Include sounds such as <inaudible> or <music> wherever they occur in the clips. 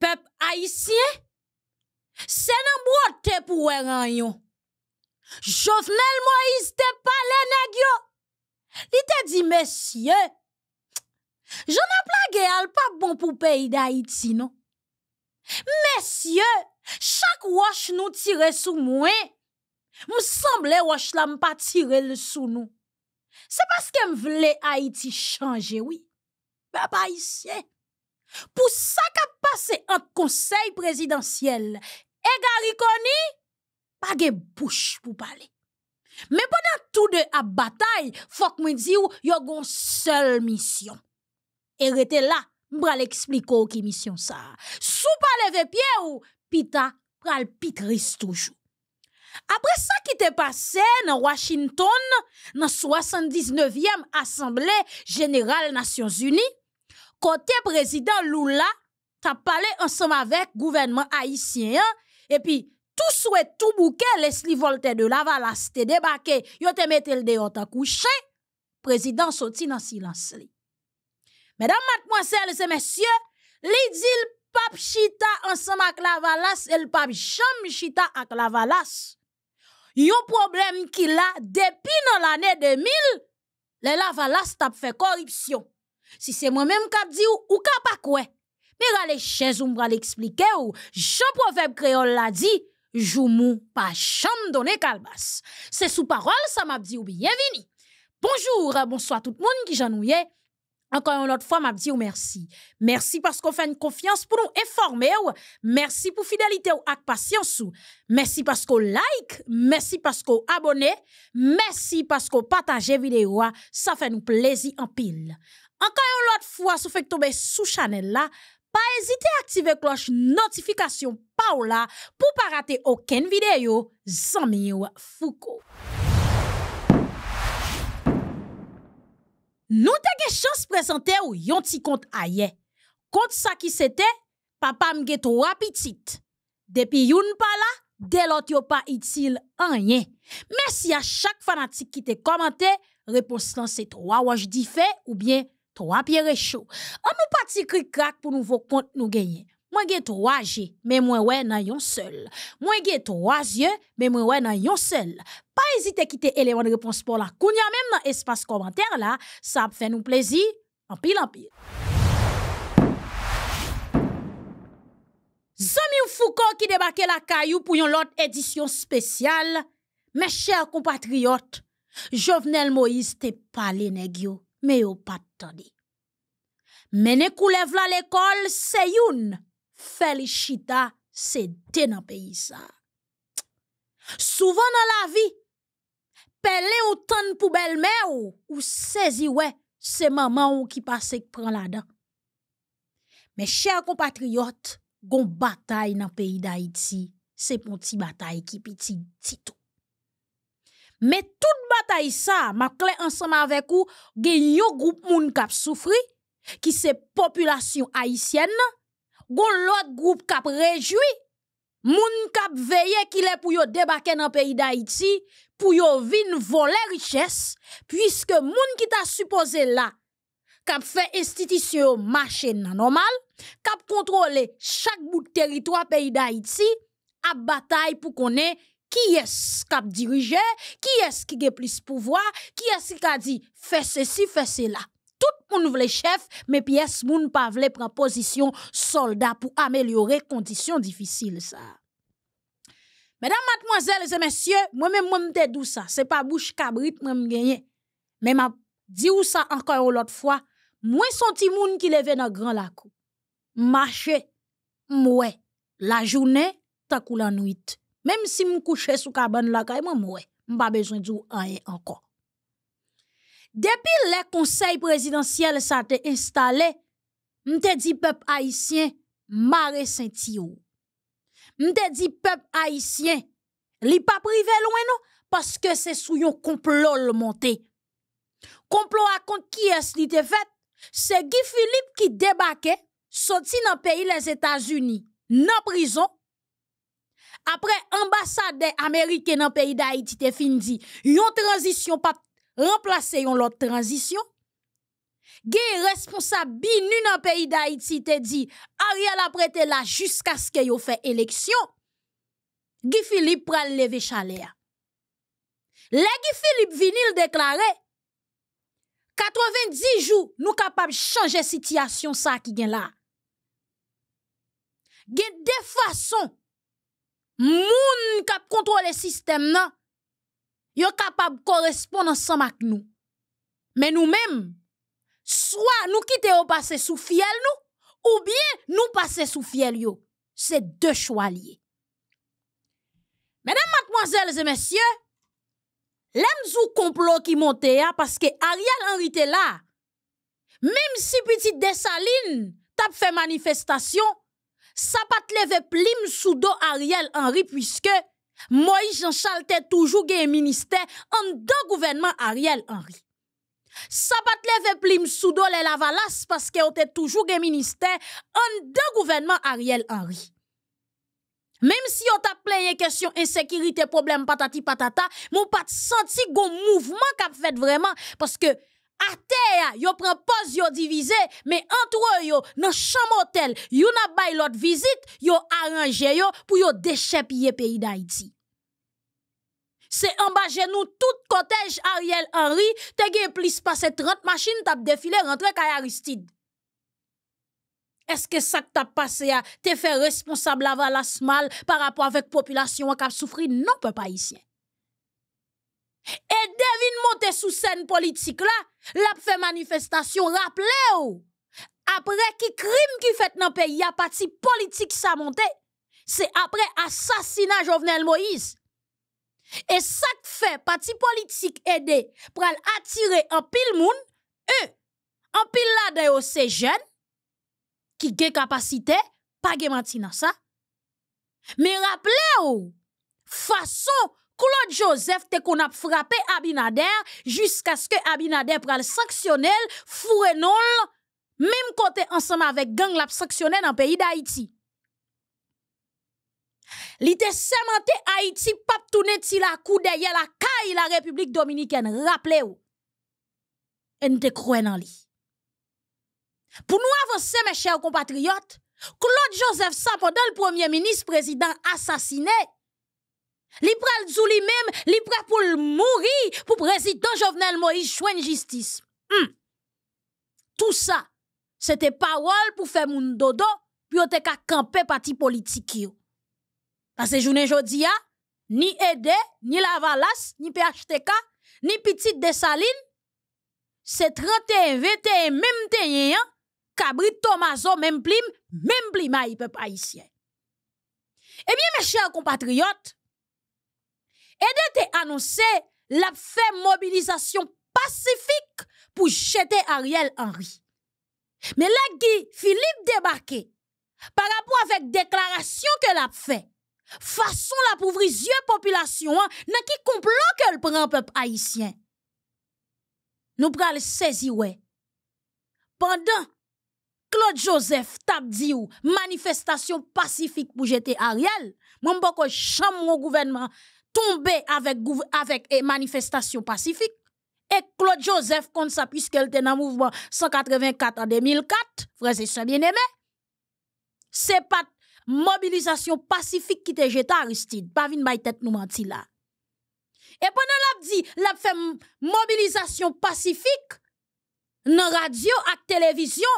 Pep Aisyen, se nan bo te pou we ran yon. Jof nel mo is te pale negyo. Li te di, mesye, jona plage al pa bon pou peyi da Aiti, non. Mesye, chak wosh nou tire sou mwen. Msemb le wosh la mpa tire le sou nou. Se baske m vle Aiti chanje, oui. Pep Aisyen. Pou sa ka pase an konsey prezidentyel, e gari koni, pa gen bouch pou pale. Men bonan tou de ap batay, fok mwen zi ou yo gon sol misyon. E rete la, mbra l'ekspliko ki misyon sa. Sou pale ve pie ou, pita, pral pitris toujou. Apre sa ki te pase nan Washington, nan 79e Assemble General Nations Unie, Côté président Lula, t'as parlé ensemble avec gouvernement haïtien, hein? et puis tout souhait, tout bouquet, Leslie Voltaire de Lavalas te débarqué, yo te mette le dehors à couché, président sorti dans silence. Mesdames, mademoiselles et messieurs, li dit le pape chita ensemble avec Lavalas et le pape cham chita avec Lavalas. Yon problème qu'il a depuis dans l'année 2000, les Lavalas tap fait corruption. Si c'est même qui a dit ou, ou pas quoi, mais allez chez ou ou, Jean proverbe créole la di, jou mou pa donner donner kalbas. Se sou ça sa m'a ou bienvenue. Bonjour, bonsoir tout le monde qui janouye. Encore une autre fois, m'a dit merci. Merci parce qu'on fait une confiance pour nous informer. Merci pour fidélité ou acte patience. Merci parce qu'on like. Merci parce qu'on abonne. Merci parce qu'on partage vidéo. Ça fait nous plaisir en pile. Encore une fois, si vous tomber sous Chanel là, pas hésiter à activer la cloche notification pour ne pas rater aucune vidéo. Zamio Foucault. Nous avons la chance de présenter un petit compte ailleurs. Compte ça qui c'était, papa me dit au petite. Depuis une pas la, de l'autre yon pa itil an yen. Merci à chaque fanatique qui te commenté, répondant lan c'est trois ou je dis fait ou bien Trois pierre chou On nous parti cri crack pour nous voir compte nous gagner. Moi, gen trois G, mais moi wè nan yon Moi j'ai gen 3 mais moi mwen wè nan yon Pas Pa ezite kite eleman de réponse pour la. kounya même dans l'espace commentaire là, ça sa nous fè nou en pile pile. Zami ou Foucault qui débarquait la caillou pour une autre édition spéciale. Mes chers compatriotes, Jovenel Moïse te pale negyo mais yo pas mené Mene koulev la l'école, se youn. Felicita, c'est te nan pays sa. Souvent dans la vie, pelle ou de pou belle ou, ou saisi ouais, c'est maman ou qui passe qui prend la dent. Mes chers compatriotes, gon bataille dans pays d'Haïti, c'est pour petit bataille qui petit tito. Mais toute bataille ça, m'a clé ensemble avec vous, gen un groupe moun cap soufri qui c'est population haïtienne, gon l'autre groupe kap réjoui, moun a veillé qu'il est pour yo dans nan pays d'Haïti, pour yo vin voler richesse, puisque moun qui t'a supposé là, cap fait institution marché normal, normal, cap contrôlé chaque bout de territoire pays d'Haïti, à bataille pour qu'on ait qui est-ce qui a dirigé, qui est-ce qui a plus pouvoir, qui est-ce qui a dit fais ceci, fais cela. Tout le monde le chef, mais monde ne veut pas prendre position soldat pour améliorer conditions difficiles. Mesdames, mademoiselles et messieurs, moi-même, moi, pas ça. C'est pas bouche qui moi, m'gagne. Mais je dit où ça encore une fois. Moi, son petit qui levé dans grand lac. Marcher, mouet La journée, ta la nuit. Même si je couche sous cabane la caille, je pas besoin de rien encore. Depuis le conseil présidentiel ça installé, je dit peuple haïtien, Mare saint Je dit peuple haïtien, li pas privé loin non, parce que c'est sous un complot le monté. Complot à qui est-ce qui te fait? C'est Guy Philippe qui débarquait, sorti dans le pays les États-Unis, dans prison, après ambassade américain dans pays d'Haïti Haiti te fin ont yon transition pa remplacer yon leur transition. gen responsable binu nan pays pays d'Haïti te dit, Ariel aprete la jusqu'à ce qu'il fe élection. Gi Philippe pral levé chale a. Le Philippe Philippe vinil déclaré, 90 jours, nou kapab changer situation sa ki gen la. Gen deux façons moun kap le système sont capables de correspondre ensemble avec nous. Mais nous-mêmes, soit nous quittons au passé sous fiel nous, ou bien nous passons sous fiel C'est deux choix liés. Mesdames, mademoiselles et messieurs, du complot qui monte parce que Ariel Henry était là. Même si petite Dessaline tape fait manifestation, ça pas te plim sous Ariel Henry puisque Moïse Jean-Charles toujours un ministère en deux gouvernement Ariel Henry. Ça pas te lever plim sous dos les lavalas parce que était toujours un ministère en deux gouvernement Ariel Henry. Même si on t'a plaigné question insécurité, problème patati patata, mon pas senti gon mouvement qu'a fait vraiment parce que Arte ya, yo pren pos yo divize, me antwe yo, nan chan motel, yo nan bay lot vizit, yo aranje yo pou yo deshe piye peyi da iti. Se ambaje nou tout kotej Ariel Henry, te gen plis pase 30 masjin tap defile rentre kay Aristide. Eske sak tap pase ya, te fe responsable aval asmal par apwa vek populasyon ak ap soufri nou pe pa isyen. Et devine monte sous scène politique là, la fait manifestation, rappelez après qui crime qui fait dans le pays, a parti politique ça monté, c'est après assassinat Jovenel Moïse. Et ça fait parti politique aidé pour attirer un pile monde, eux, un pile là de ces jeunes qui ont capacité, pas de ça. Mais rappelez-vous, façon Claude Joseph te qu'on a frappé Abinader jusqu'à ce que Abinader pral sanctionnel Fourenol même côté ensemble avec gang l'a sanctionnel dans le pays d'Haïti. Li te sementé Haïti pape tourner ti la coup derrière la caille la République dominicaine rappelez vous. Et nous te croyons li. Pour nous avancer mes chers compatriotes, Claude Joseph pendant le premier ministre président assassiné Li pral même li mem, li pral pou l pou président Jovenel Moïse chwen justice. Hmm. Tout ça, c'était parole pour faire moun dodo, puis yo te ka kampe politique politique. yo. que jounen jodi ya, ni Ede, ni Lavalas, ni PHTK, ni Petit Desaline, C'est 31, 21, mem teyen, yan, kabri Tomazo, même plim, mem plima yi pep Eh bien mes chers compatriotes et te annoncer la fait mobilisation pacifique pour jeter Ariel Henry. Mais là Philippe débarqué par rapport avec déclaration que la fait façon la pouvri population population, hein, qui nan ki le peuple haïtien peuple Nous prenons Nou pral Claude Joseph tap manifestation ou manifestation pacifique pour jeter Ariel, mon bako chambre gouvernement gouvernement, tombé avec, avec et manifestation pacifique. Et Claude Joseph comme ça puisqu'elle était dans le mouvement 184 en 2004, frère et sœurs bien aimé, C'est pas mobilisation pacifique qui était jeté Aristide, pas de tête nous mentir là. Et pendant l'a dit, l'a mobilisation pacifique dans radio et télévision,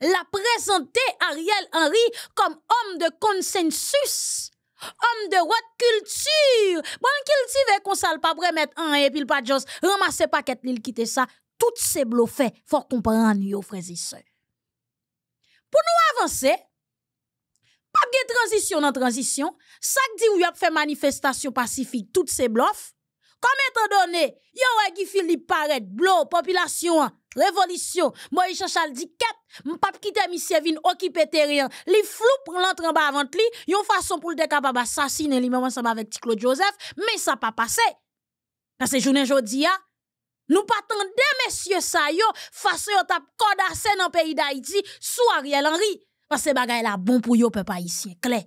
l'a présenté Ariel Henry comme homme de consensus Homme de haute culture. Bon cultive qu'on sale pas mettre un et puis pas juste ramasser paquet l'il quitter ça. Tout ces bluffés, faut comprendre yo frères et sœurs. Pour nous avancer, pas bien transition dans transition, ça dit il y a fait manifestation pacifique, toutes ces bluffs comme étant donné, yo wè Philippe paraît blo population révolution. Moi Chachal cherche à dit quatre, pas quitter monsieur vinn occuper terrain. Li flou pour l'entrer en bas avant li, yon façon pour le capable assassiner li même ensemble avec Claude Joseph, mais ça pas passé. Parce que journée jodia, nous pas tendez monsieur ça yo face yo tap codassé dans pays d'Haïti sous Ariel Henry parce que bagay la bon pour yo peuple haïtien clair.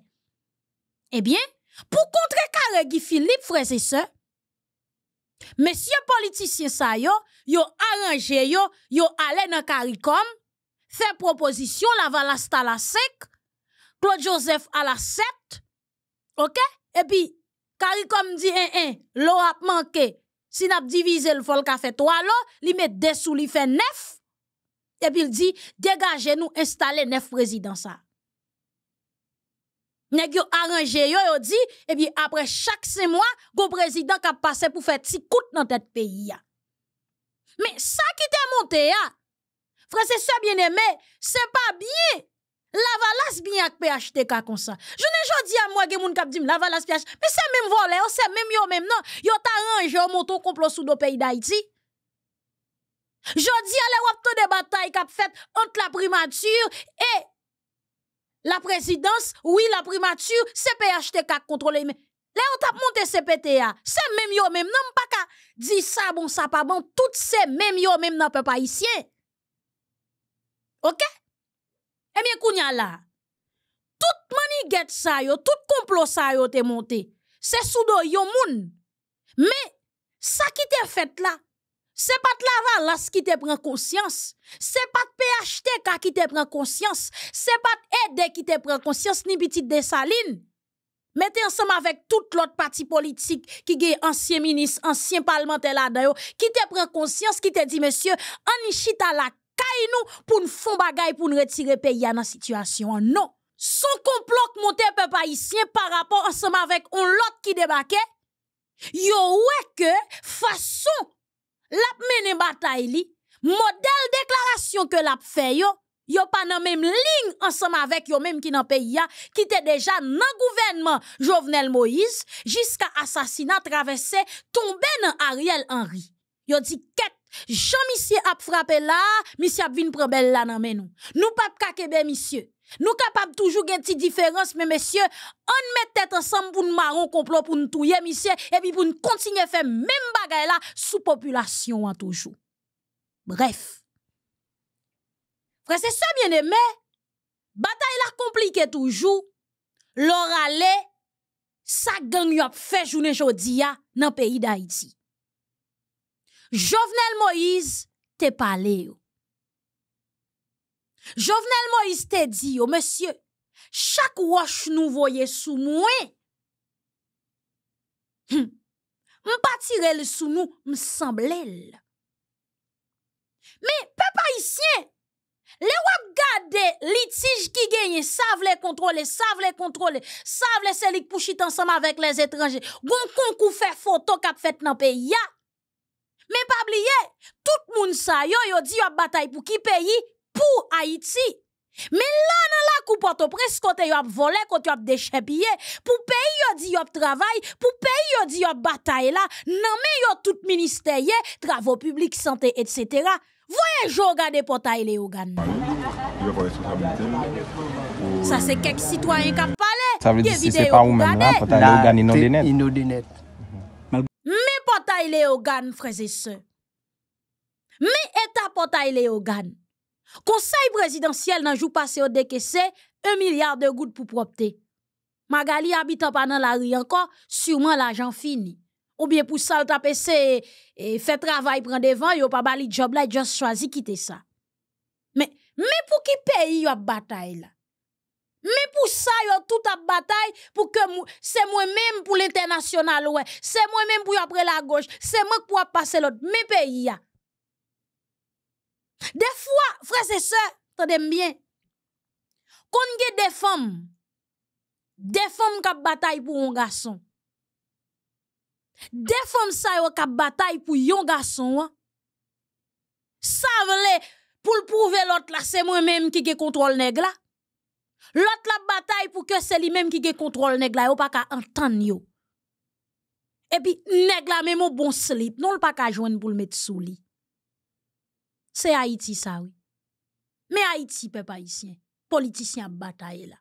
Eh bien, pour contrer carré Guy Philippe frères et ça. Monsieur politicien Saio, yo arrangé yo, yo allé dans CARICOM, fait proposition la va la 5, Claude Joseph à la 7. OK? Et puis CARICOM dit 1 1, l'eau a manqué. Si n'a divisé le fois le café 3 il met 2 sous, il fait 9. Et puis il dit dégagez nous installez 9 présidents ça nèg yo arrangé yo yo dit et eh bien après chaque 6 mois go président qui passé pour faire petit nan dans tête pays mais ça qui t'est monté là frère c'est ça bien-aimé c'est pas bien La Lavalas bien ak PHTK comme ça. Je ne jodi à moi gen moun kap la lavalas PH. Mais c'est même volé, oh, c'est même yo même non. Yo t'arrange au moto complot sous do pays d'Haïti. Jodi à le wap de bataille kap fait entre la primature et la présidence, oui, la primature, CPHTK contrôlé. Mais là, on t'a monté CPTA. C'est même yo même. Non, pas qu'à dire ça, bon, ça, pas bon. Tout c'est même yo même dans peuple haïtien. OK? Eh bien, Kounia là, tout manigette ça yo, tout complot ça yo te monté. C'est sous do yo moun. Mais, ça qui t'est fait là, n'est pas de la qui te prend conscience. C'est pas le PHT qui te prend conscience. Ce C'est pas de qui te prend conscience, ni petite Dessaline. Mettez ensemble avec toute l'autre partie politique qui est ancien ministre, ancien parlementaire là qui te prend conscience, qui te dit, monsieur, on chita la caille nous pour nous faire bagay pour nous retirer pays dans la situation. Non. Son complot monte peu haïtien par rapport ensemble avec un qui débarquait. Yo, ouais, que, façon, la mené bataille li, modèle déclaration que la fait yo, yo pas dans même ligne ensemble avec yo même qui dans pays qui était déjà dans gouvernement Jovenel Moïse jusqu'à assassinat traversé tombé dans Ariel Henry. Yo dit quête Jean monsieur a frappé là, monsieur a vinn prendre la dans Nous Nous sommes pas kakebe monsieur. Nous capables toujours de une différence, mais messieurs, on met tête ensemble pour nous marron complot, pour nous tuer messieurs, et puis pour nous continuer à faire même bagaille là sous population en hein, toujours. Bref. Frère, c'est ça bien aimé. Bataille là compliquée toujours. L'oralé, ça gagne a fait journée hein, dans le pays d'Haïti. Jovenel Moïse, t'es parlé. Jovenel Moïse te dit, oh monsieur, chaque roche nous voyait sous moi. Hm, pas tirer le sous nous, semblait. Mais, papa ici, les gardent les litige qui gagnent savent les contrôler, savent les contrôler, savent les pour pouchit ensemble avec les étrangers. Bon concours fait photo ont fait le pays. Mais pas oublier, tout monde sait, yo yo dit yo bataille pour qui payer pour Haïti. Mais là, dans la coupe port prince quand tu as volé, quand tu as déchépillé, pour payer tu as travail, pour payer tu as bataille là, non mais tout ministère, travaux publics, santé, etc. Voyez, je regarde portail les Ça, c'est quelques citoyens qui parlent. Ça veut dire que c'est pas ou même là, portail les organes Mais portail les organes, frères et sœurs. Mais état portail les Conseil présidentiel n'a pas passé au décaissé 1 milliard de gouttes pour propter. Magali habitant pas dans la rue encore, sûrement l'argent fini. Ou bien pour ça, taper et, fait travail, prendre devant, yo pas bali job là, juste choisi quitter ça. Mais, mais pour qui pays yo bataille là? Mais pour ça, a tout à bataille pour que c'est moi-même pour l'international, ouais. C'est moi-même pour après la gauche. C'est moi pour passer l'autre. Mais pays, là De fwa, fre se se, te dembyen, kon nge defam, defam kap batay pou yon gason. Defam sa yo kap batay pou yon gason, sa vle pou l pouve lot la se mwen menm ki ke kontrol neg la. Lot la batay pou ke se li menm ki ke kontrol neg la, yo pa ka antan yo. E pi neg la menm o bon slip, nou l pa ka jwen pou l met sou li. c'est Haïti ça oui. Mais Haïti peuple haïtien, politicien bataille là.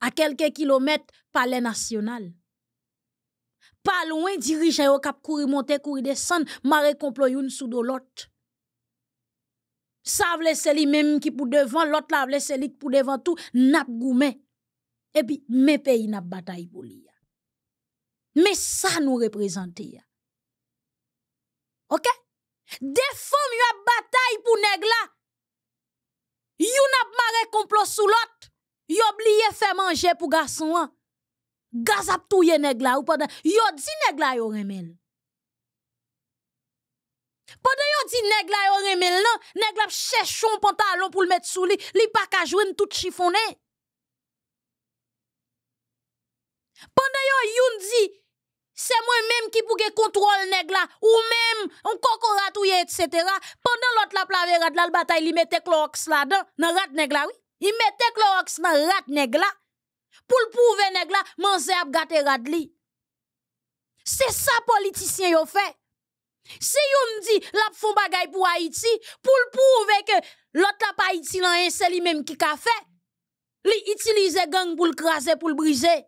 À quelques kilomètres palais national. Pas loin dirigeant au cap courir monter courir descendre maré complot une sous l'autre. Ça vle c'est lui même qui pour devant l'autre là vle c'est qui pour devant tout n'ap goumé. Et puis mes pays n'a bataille pour lui. Mais ça nous représente. OK? femmes y a bataille pou neg la. Yo nap mare komplo sous l'autre. Yon oublié faire manje pou pour an. Gaz tout touye neg ou padan. Yo di neg yon yo remel. Padan yo di a yon yo remel non? neg la cherche un pantalon pou le met sou li. Li pa ka jouer tout chiffonné. Pendant yo yon dit c'est moi-même qui pour contrôle nèg ou même on cocoratouille etc. pendant l'autre la raté la bataille il mettait clorox là dedans dans rat nèg là oui il mettait clorox dans rat nèg pour le prouver nèg là manger a li c'est ça politicien yo fait si vous me dit la font bagay pour Haïti pour le prouver que l'autre la pas Haïti là hein, c'est lui même qui a fait li utiliser gang pour le craser pour le briser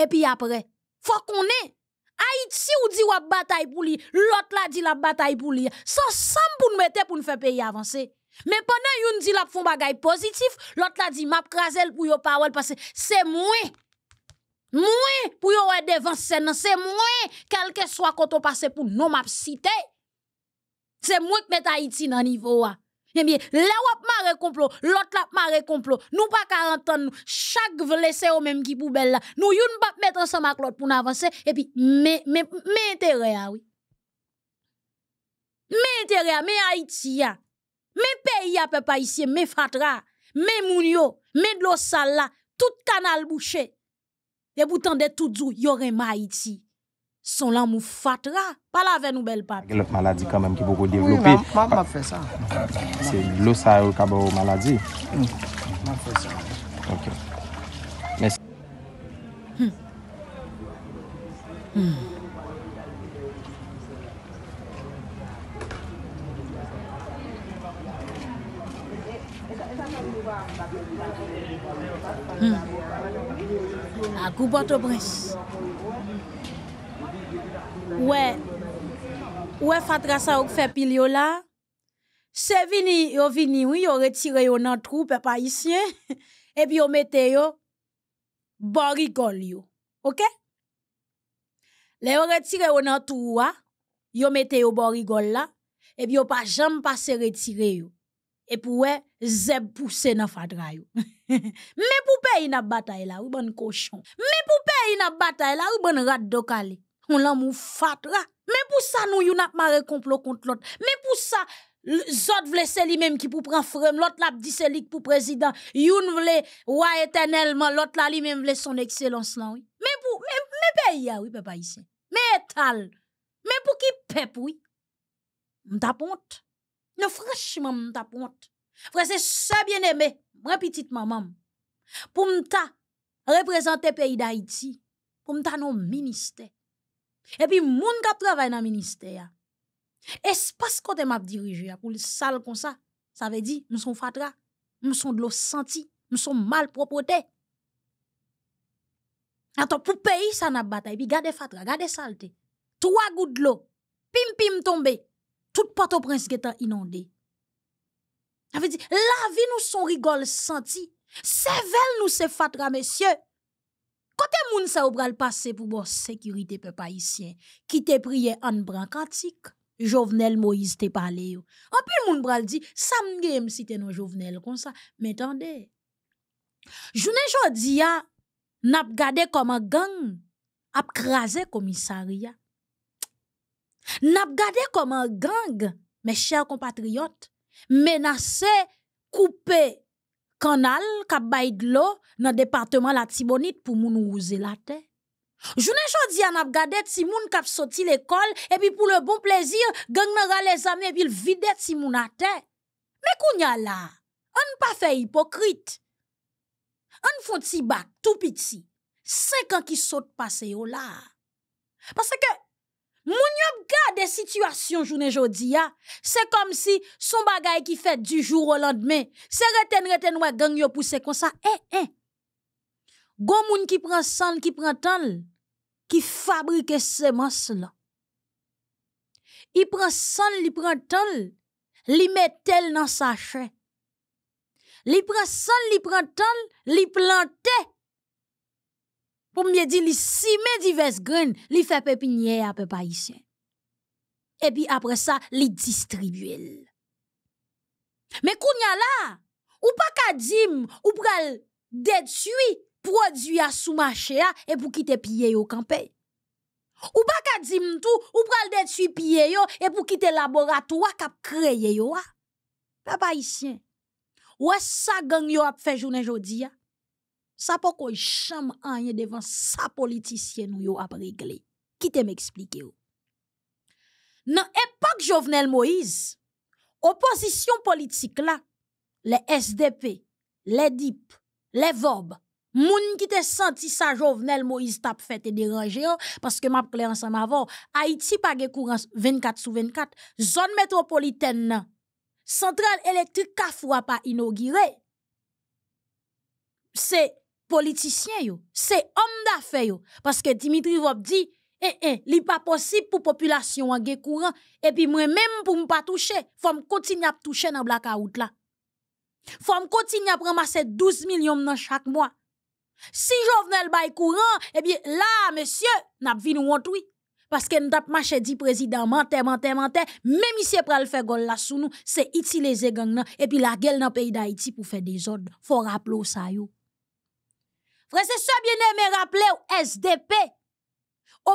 et puis après faut qu'on ait Haiti ou di wap batay pou li, lot la di wap batay pou li. Sa sam pou nou mette pou nou fe peyi avanse. Me pwene yon di wap foun bagay pozitif, lot la di map krasel pou yo pawel pase. Se mwen, mwen pou yo wè devanse nan, se mwen, kelke swa koto pase pou nou map site. Se mwen k mette Haiti nan nivou wak. Ah. Eh bien, là wap mare complot, l'autre m'a mare complot. Nous pas 40 ans, chaque laisser au même qui poubelle là. Nous youn pas mettre ensemble avec l'autre pour avancer et puis mais mais mais intérêt oui. Mais intérêt mais Haïti Mais pays a peuple haïtien, mais fatra, mais moun mais de l'eau sale là, tout canal bouché. Et pourtant de tout dou, aurait ma Haïti son lamou fatra, la ve nou belle papi. maladie quand même qui peut poko développer. Oui, ma, ma ça. ça. ça lo qui maladie. ou mm. Ma fait ça. Ok. Merci. Hmm. Hmm. Hmm. A kou Ouwe, ouwe fatrasa ouk fe pil yo la, se vini, yo vini ou, yo retire yo nan tru pe pa isye, <laughs> epi yo mete yo borigol yo, okey? Le yo retire yo nan tru wa, yo mete yo borigol la, epi yo pa jam pase retire yo, epi ouwe zeb puse nan fatrayo. <laughs> Me poupe yi nan bata yi la, ou bon koshon? Me poupe yi nan bata yi la, ou bon rad do kalè? on l'amour fatra. Mais pour ça, nous, yon pas marre complot contre l'autre. Mais pour ça, Zot vle se li même ki pou pran frem, L'autre la di se li pou président, youn vle wa éternellement l'autre la li même vle son excellence lan. Oui. mais pou, pays men ah oui, papa ici. mais tal Mais pour pou ki pep, oui. Mta ponte. Non, franchement, mta Frère, c'est se bien aimé ma petite maman pour mta représenter pays d'Haïti pour mta non ministère. E pi moun ka travay nan minister ya, espas kote map dirijou ya pou sal kon sa, sa ve di nou son fatra, nou son dlo santi, nou son mal propote. Ato pou peyi sa nap bata e pi gade fatra, gade salte, 3 gout dlo, pim pim tombe, tout pato prins geta inonde. Sa ve di la vi nou son rigol santi, sevel nou se fatra mesyeu. Kote moun sa ou pral pase pou bon sécurité peuple haïtien, isyen, ki te prié en brancatique, Jovenel Moïse te pale yo. Anpil moun pral di, sam nge si te non Jovenel kon sa, Mais tande. Jounen jodi ya, nap gade un gang, ap kraze komisariya. Nap gade un gang, mes chers compatriotes, menacer, couper, kanal, kap bayid lo, nan departement la tibonit, pou moun ou wouze la te. Jounen jodi an ap gadet, si moun kap soti l'ekol, epi pou l'bon plezir, genk nan ral le zame, epi l'videt si moun la te. Mè kounya la, an pa fe hipokrit. An foun ti bak, tou piti, se kan ki sot pase yo la. Pase ke, Moun yop gade situations journée jodi ya, c'est comme si son bagay qui fait du jour au lendemain, se reten reten wè gang yo pou comme ça. eh, eh. Gon moun ki pren san, ki pren tan, ki fabrike semence la. I pren li pren li metel nan sa chè. Li pren li pren li plante. Pour me dire, li simé diverses graines, il fait pépinière à peu près ici. Et puis après ça, il distribue. Mais kounya là, ou pas qu'à dire, ou pral détruit produit à sous-marché et pour quitter pied au campé. Ou pas qu'à dire tout, ou pral détruit pied yo et pour quitter laboratoire qu'a créer yo. Papa haïtien. Ou est-ce ça gang yo a fait journée aujourd'hui sa pou ko chame anye devant sa politicien nou yo ap regle. te m'explique yo. Nan de Jovenel Moïse, Opposition politique, la, les SDP, les DIP, les VOB, moun ki te senti sa Jovenel Moïse tap fete Parce yo, ma map ensemble ansam pas Haiti gen courant 24 sur 24, zone métropolitaine, nan, électrique électrique n'a pas pa c'est C'est politicien yo c'est homme d'affaires parce que Dimitri Vop dit eh eh pas possible pour population de gain courant et puis moi même pour ne pas toucher faut me continuer à toucher dans blackout Il faut me continuer à ramasser 12 millions dans chaque mois si le bail courant eh bien là monsieur n'a nous rentrer parce que nous avons dit président menter menter même ici vous le faire gol là sous nous c'est utiliser gang nan, et puis la gueule dans le pays d'Haïti pour faire des ordres il faut rappeler ça Frè se sebyenè mè rapple ou SDP,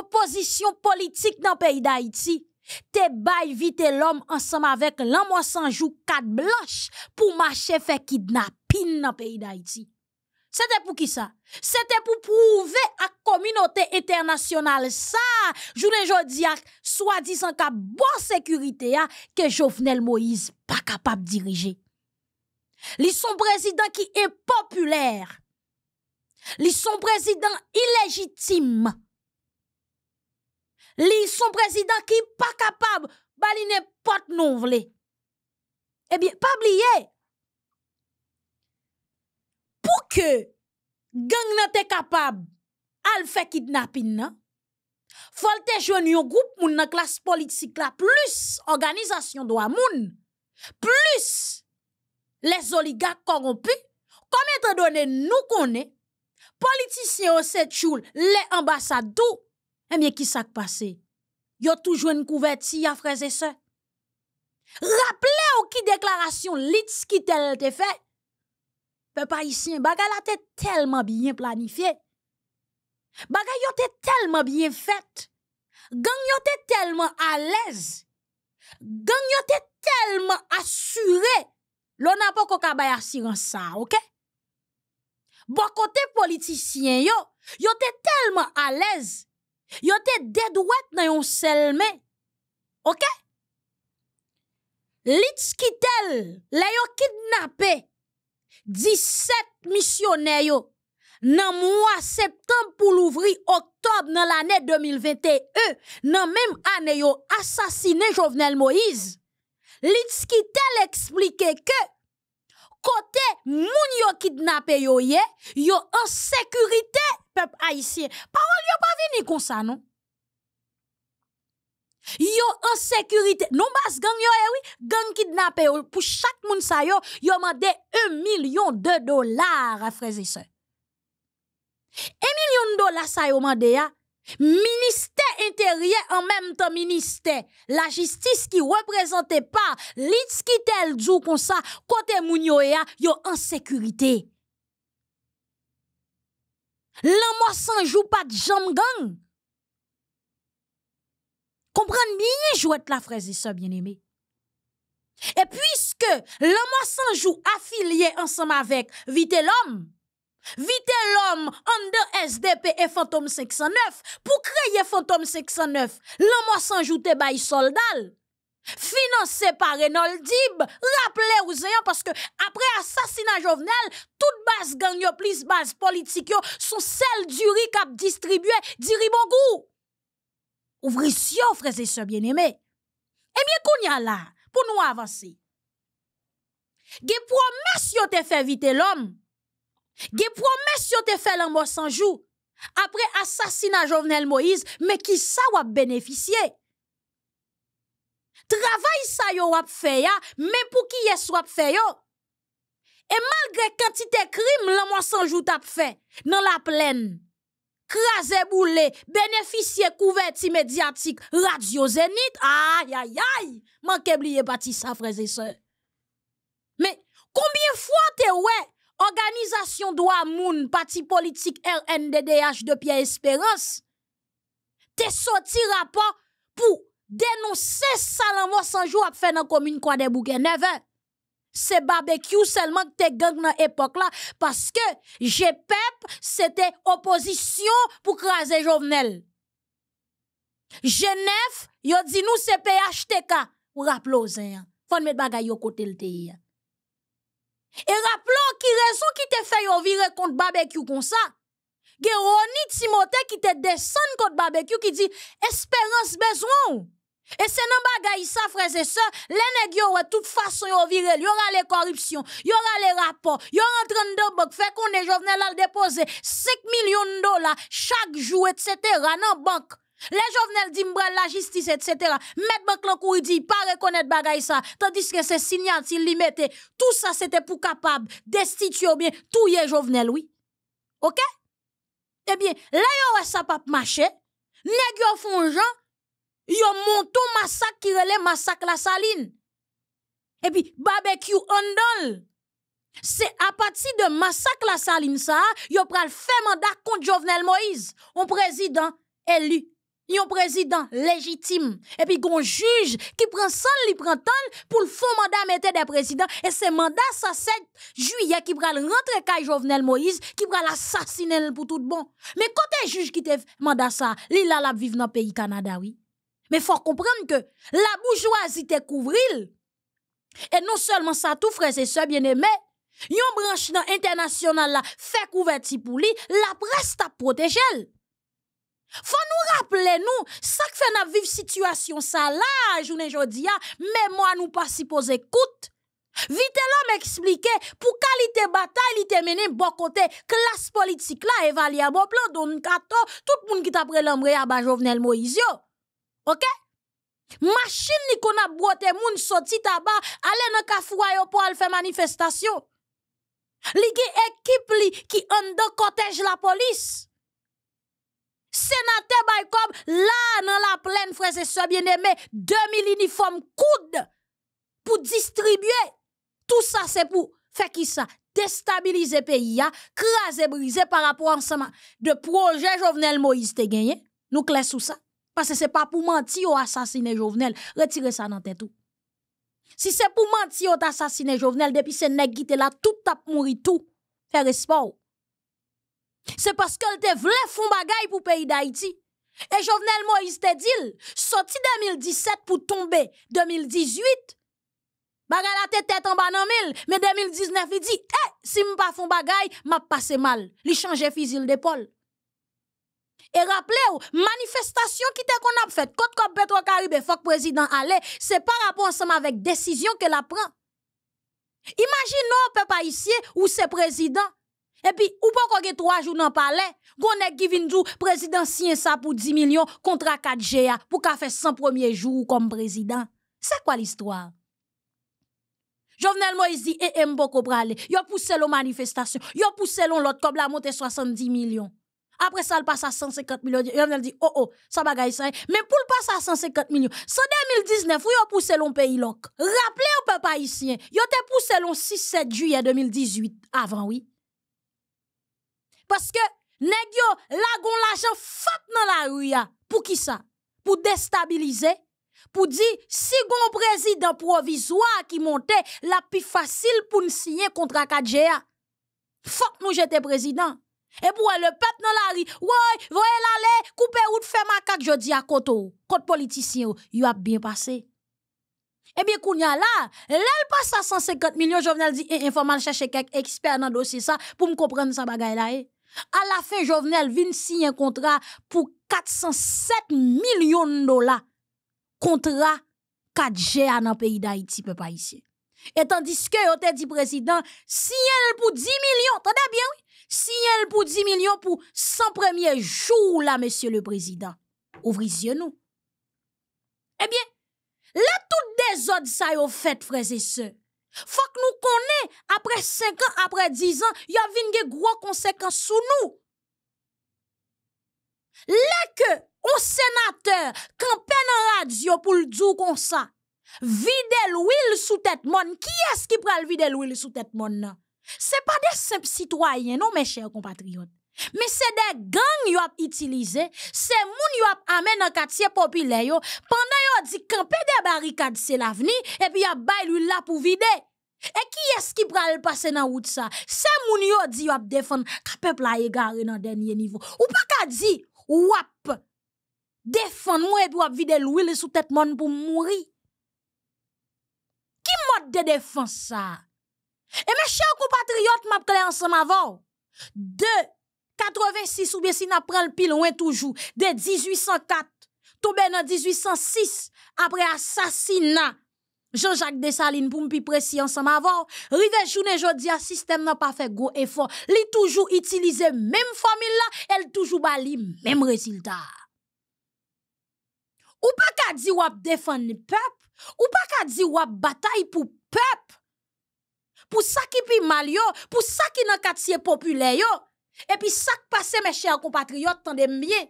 oposisyon politik nan peyi d'Haïti, te bay vitè l'om ansam avèk l'an mwa sanjou kat blanche pou ma chefe fè kidnapin nan peyi d'Haïti. Sè te pou ki sa? Sè te pou prouve ak kominote eternasyonal. Sa, jounè jodi ak swadi san ka bon sekurite ya ke Jovenel Moïse pa kapap dirije. Li son prezident ki e populèr, Li son président illégitime. Li son président qui pas capable bali n'importe non vle. Eh bien, pas oublier. Pour que gang n'était capable al fait kidnapping il faut te jeune un groupe moun nan classe politique la plus organisation la moun plus les oligarques corrompus comme étant donné nous connaissons, politiciens ont cette les ambassadeurs, eh bien, qui s'est passé? a toujours une couverture, à frères et sœurs. Rappelez-vous qui déclaration lits qui tel te fait. Peu pas ici, la te tellement bien planifié. Bagay tellement bien fait. Gang tellement à l'aise. Gang tellement assuré. L'on n'a pas qu'on assurance ça, ok? bon côté politicien yo, yo te tellement à l'aise, yo te dédouette dans yon selme. OK? Litz quitel, le yo kidnappé 17 missionnaires yo nan mois septembre pour l'ouvrir octobre dans l'année 2021, nan même année yo assassiné Jovenel Moïse. Litz quitel expliquait que côté moun yo kidnappé yo ye, yo en sécurité peuple haïtien. Parole yo pas vini comme ça non. Yo en sécurité. Non bas gang yo eh oui, gang kidnappé yo pour chaque moun sa yo, yo mandé 1 million de dollars à frères et sœurs. 1 million de dollars ça yo mandé ya, ministère intérieur en même temps ministère la justice qui représente pas lits qui tel jou comme ça côté mounio ya yo en sécurité l'amour sans jou pas de jam gang comprendre bien jouet la fraise et bien-aimé et puisque l'amour sans jou affilié ensemble avec vite l'homme Vite l'homme en SDP et Fantôme 509 pour créer Fantôme 509. L'homme sans joute bail soldat. Financé par Renaud Dib, rappelez aux ayants parce que après assassinat Jovenel, toute base gang plus base politique sont celles du riz distribué diri bon goût. Ouvrez « Ouvrez-vous, frères et sœurs bien-aimés. Eh bien qu'on y a là pour nous avancer. Des promesses yo te fait vite l'homme. Ge promesse ont te fait le mois sans jour. Après assassinat Jovenel Moïse, mais qui ça wap bénéficier? Travail ça yon wap fait mais pour qui yon wap fait Et malgré quantité crime, le mois sans jour tap fait, dans la plaine. Krasé boule, bénéficié, couverti médiatique, radio zénith, aïe aïe aïe, manke blie pati sa et sœurs. Mais, combien fois te ouais? Organisation Droit Moun, parti politique RNDDH de Pierre Espérance, te sorti rapport pour dénoncer Salamon Sanjou à faire dans la commune Kwa de 9 C'est barbecue seulement que t'es gang dans l'époque là, parce que GPEP, c'était opposition pour craser Jovenel. Genève, yo dit nous c'est PHTK, ou rappelez-vous, hein. faut mettre bagay yo côté le hein. Et rappelons qui raison qui te fait virer contre barbecue comme ça. Géroni, Timothée qui te descend contre barbecue qui dit espérance besoin. Et c'est non bagay ça frères et sœurs, les nèg de toute façon yo viré, y aura les corruptions, y aura les rapports, aura en train de banque fait qu'on est jovenel à déposer 5 millions de dollars chaque jour etc. dans banque. Les jovenel disent la justice, etc. Mettre banque le coup, il dit, pas reconnaître ça. Tandis que ces signants, ils mettaient tout ça, c'était pour capable destituer bien tout les oui. Ok? Eh bien, là, y'a ouais, ça pas marché. N'est font gens, montant massacre qui relève massacre la saline. Et puis, barbecue en C'est à partir de massacre la saline, ça, prennent le fait mandat contre Jovenel Moïse, un président élu yon président légitime, et puis un juge qui prend son li prend pour le fond mandat mettre des présidents, et ce mandat, ça 7 juillet qui pral rentrer kay Jovenel Moïse, qui pral l'assassiner pour tout bon. Mais quand un juge qui te mandat ça, li la la vivre dans le pays Canada, oui. Mais faut comprendre que la bourgeoisie te couvril. Et non seulement ça, tout frère, et sœurs bien-aimés, yon branche dans international la fait couverti pour lui, la presse t'a protégé nous nous rappele nous, que fait na vivre situation ça là journée aujourd'hui, ah, mais moi, nou pas si pose écoute. Vite l'homme m eksplike, pou kalite bataille li te mené bon côté klas politik la evalye a bo plan, don kato, tout qui ki tapre lambre à eh, ah, ba jovenel Moïse. Ok? Machine ni qu'on a brote moun soti taba, allez nan ka pour yo pour faire fe Li qui ekip li ki de la police. Sénateur Baïkob, là, dans la plaine, frère et sœurs bien aimé, 2000 uniformes coudes pour distribuer. Tout ça, c'est pour faire qui ça? Déstabiliser pays, hein? craser, briser par rapport à ensemble de projet Jovenel Moïse te gagné. Nous clés sous ça. Parce que c'est pas pour mentir ou assassiner Jovenel. Retirez ça dans tête tout. Si c'est pour mentir ou assassiner Jovenel, depuis ce nèg qui là, tout tape mourir tout. Faire sport. C'est parce qu'elle te vle des pour le pays d'Haïti. Et Jovenel Moïse te dit, sorti 2017 pour tomber 2018. Bagay la tête en bas ba mille, mais 2019 il dit, eh, si m pa bagay, ma passé mal. Li change fusil d'épaule. Et rappelez ou, qui rappelez te a ap quand quand kop Petro Karibé, fok prezident ale, président rapport avec seman avec décision la prend. Imagin nou pe pa ici ou c'est président. Et puis, ou pas qu'on trois jours dans le palais, qu'on ait vient le président ça pour 10 millions, contre 4G pour qu'il fait 100 premiers jours comme président. C'est quoi l'histoire? Jovenel Moïse dit, et eh, eh, Mboko prale, Yo poussé l'on manifestation, Yo poussé l'autre, comme la montée 70 millions. Après ça, il passe à 150 millions. Jovenel dit, oh oh, ça va bagaille ça. Hein. Mais pour le passer à 150 millions, c'est 2019, ou a poussé l'on pays l'ok. Rappelez au peuple haïtien, yo te poussé l'on 6-7 juillet 2018, avant oui parce que nèg là, la gon l'argent fat dans la rue pour qui ça pour déstabiliser pour dire si un président provisoire qui montait la plus facile pour nous signer contrat 4G faut nous jete président et pour le peuple dans la rue ouais voyez l'aller couper route faire macaque je dis à koto côté politicien il a bien passé e eh bien, eh, a là, il passe à 150 millions, je venais dire, informal chercher quelques experts dans le dossier ça, pour me comprendre ça, bagaille là. Eh. A la fin, Jovenel vin sinye kontra pou 407 milyon dola kontra katje an an peyi da iti pe pa isye. Etan diske yo te di prezidant, sinye l pou 10 milyon, tanda bien wè? Sinye l pou 10 milyon pou 100 premiye jou la, monsie le prezidant. O vrizye nou? Ebyen, la tout de zot sa yo fet freze se. Fok nous konen, après 5 ans, après 10 ans, y a gros gros conséquences sous nous. Les que on senateur, kampen radio pour le dire, kon sa, vide monde. sou est mon, ki qui pral vide l'huile sous tête mon nan? Se pas de simples citoyens, non mes chers compatriotes. Mais c'est des gangs qui ont utilisé, c'est les gens qui ont amené dans quartier populaire. Pendant qu'ils ont dit camper des barricades, c'est l'avenir, et puis ils ont lui là pour vider. Et qui est-ce qui prend le passé dans la route C'est les gens qui ont dit qu'ils défendre que le peuple a égaré dans le dernier niveau. Ou pas qu'ils ont dit, wap, défendre moi et puis vider l'huile sous tête monde pour mourir. Qui mode de défense ça Et mes chers compatriotes, je vais ensemble avant. Deux, 86 ou bien si n'a prend le plus loin toujours, de 1804, tombé dans 1806, après assassinat, Jean-Jacques Dessalines, pour me plus précis ensemble avant, rive journée jodi, le système n'a pas fait gros effort. Li toujours utilisé même formule là, elle toujours bali même résultat. Ou pas qu'à dire wap défendre peuple, ou pas dit dire a bataille pour peuple. Pour ça qui pi mal pour ça qui nan quartier populaire yo, et puis, ça qui passe, mes chers compatriotes, tendez bien.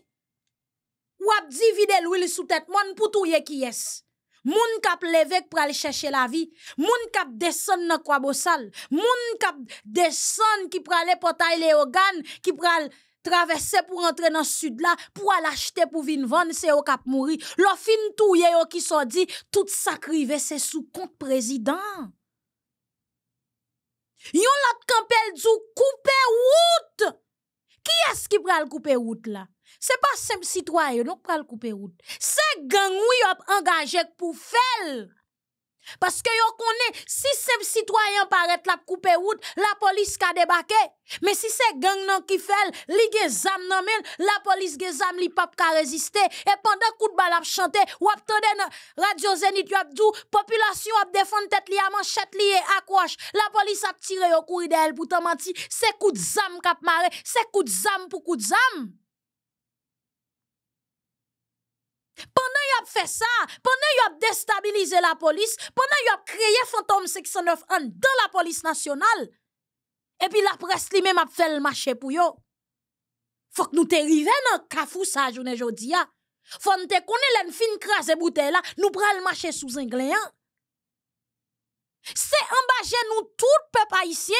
Ou ap divide l'huile sous tête, moun pour tout qui est. Moun kap l'évêque pour aller chercher la vie. Moun kap descend dans Kwa bossal. Moun kap descend qui pral aller portail les organes, qui pral traverser pour entrer dans sud là, pour aller acheter pour vin vendre, c'est au cap mourir. L'offin tout yo qui sont dit, tout ça c'est sous compte président. Yon la campel du coupe route. Qui est-ce qui pral coupe route là? C'est pas simple citoyen, non pral coupe route. C'est gang qui yop engagé pour faire... Paske yo konen, si sep sitwayan paret la koupe wout, la polis ka debake. Men si se geng nan kifel, li ge zam nan men, la polis ge zam li pap ka reziste. E pandan kout bal ap chante, wap tade nan radio zenit wap djou, populasyon wap defon tet li a man chet li e akwash. La polis ap tire yo kouri de el pou ta manti, se kout zam kap mare, se kout zam pou kout zam. Pendant y a fait ça, pendant y a déstabilisé la police, pendant y a créé fantôme 609 en dans la police nationale. Et puis la presse lui-même a fait le marché pour yo. Faut que nous t'arrivions dans kafou ça journée aujourd'hui. Hein. Faut nous te connaît l'en fine crasse bouteille là, nous le marché sous un gléant. Hein. C'est embagé nous tout peuple haïtien.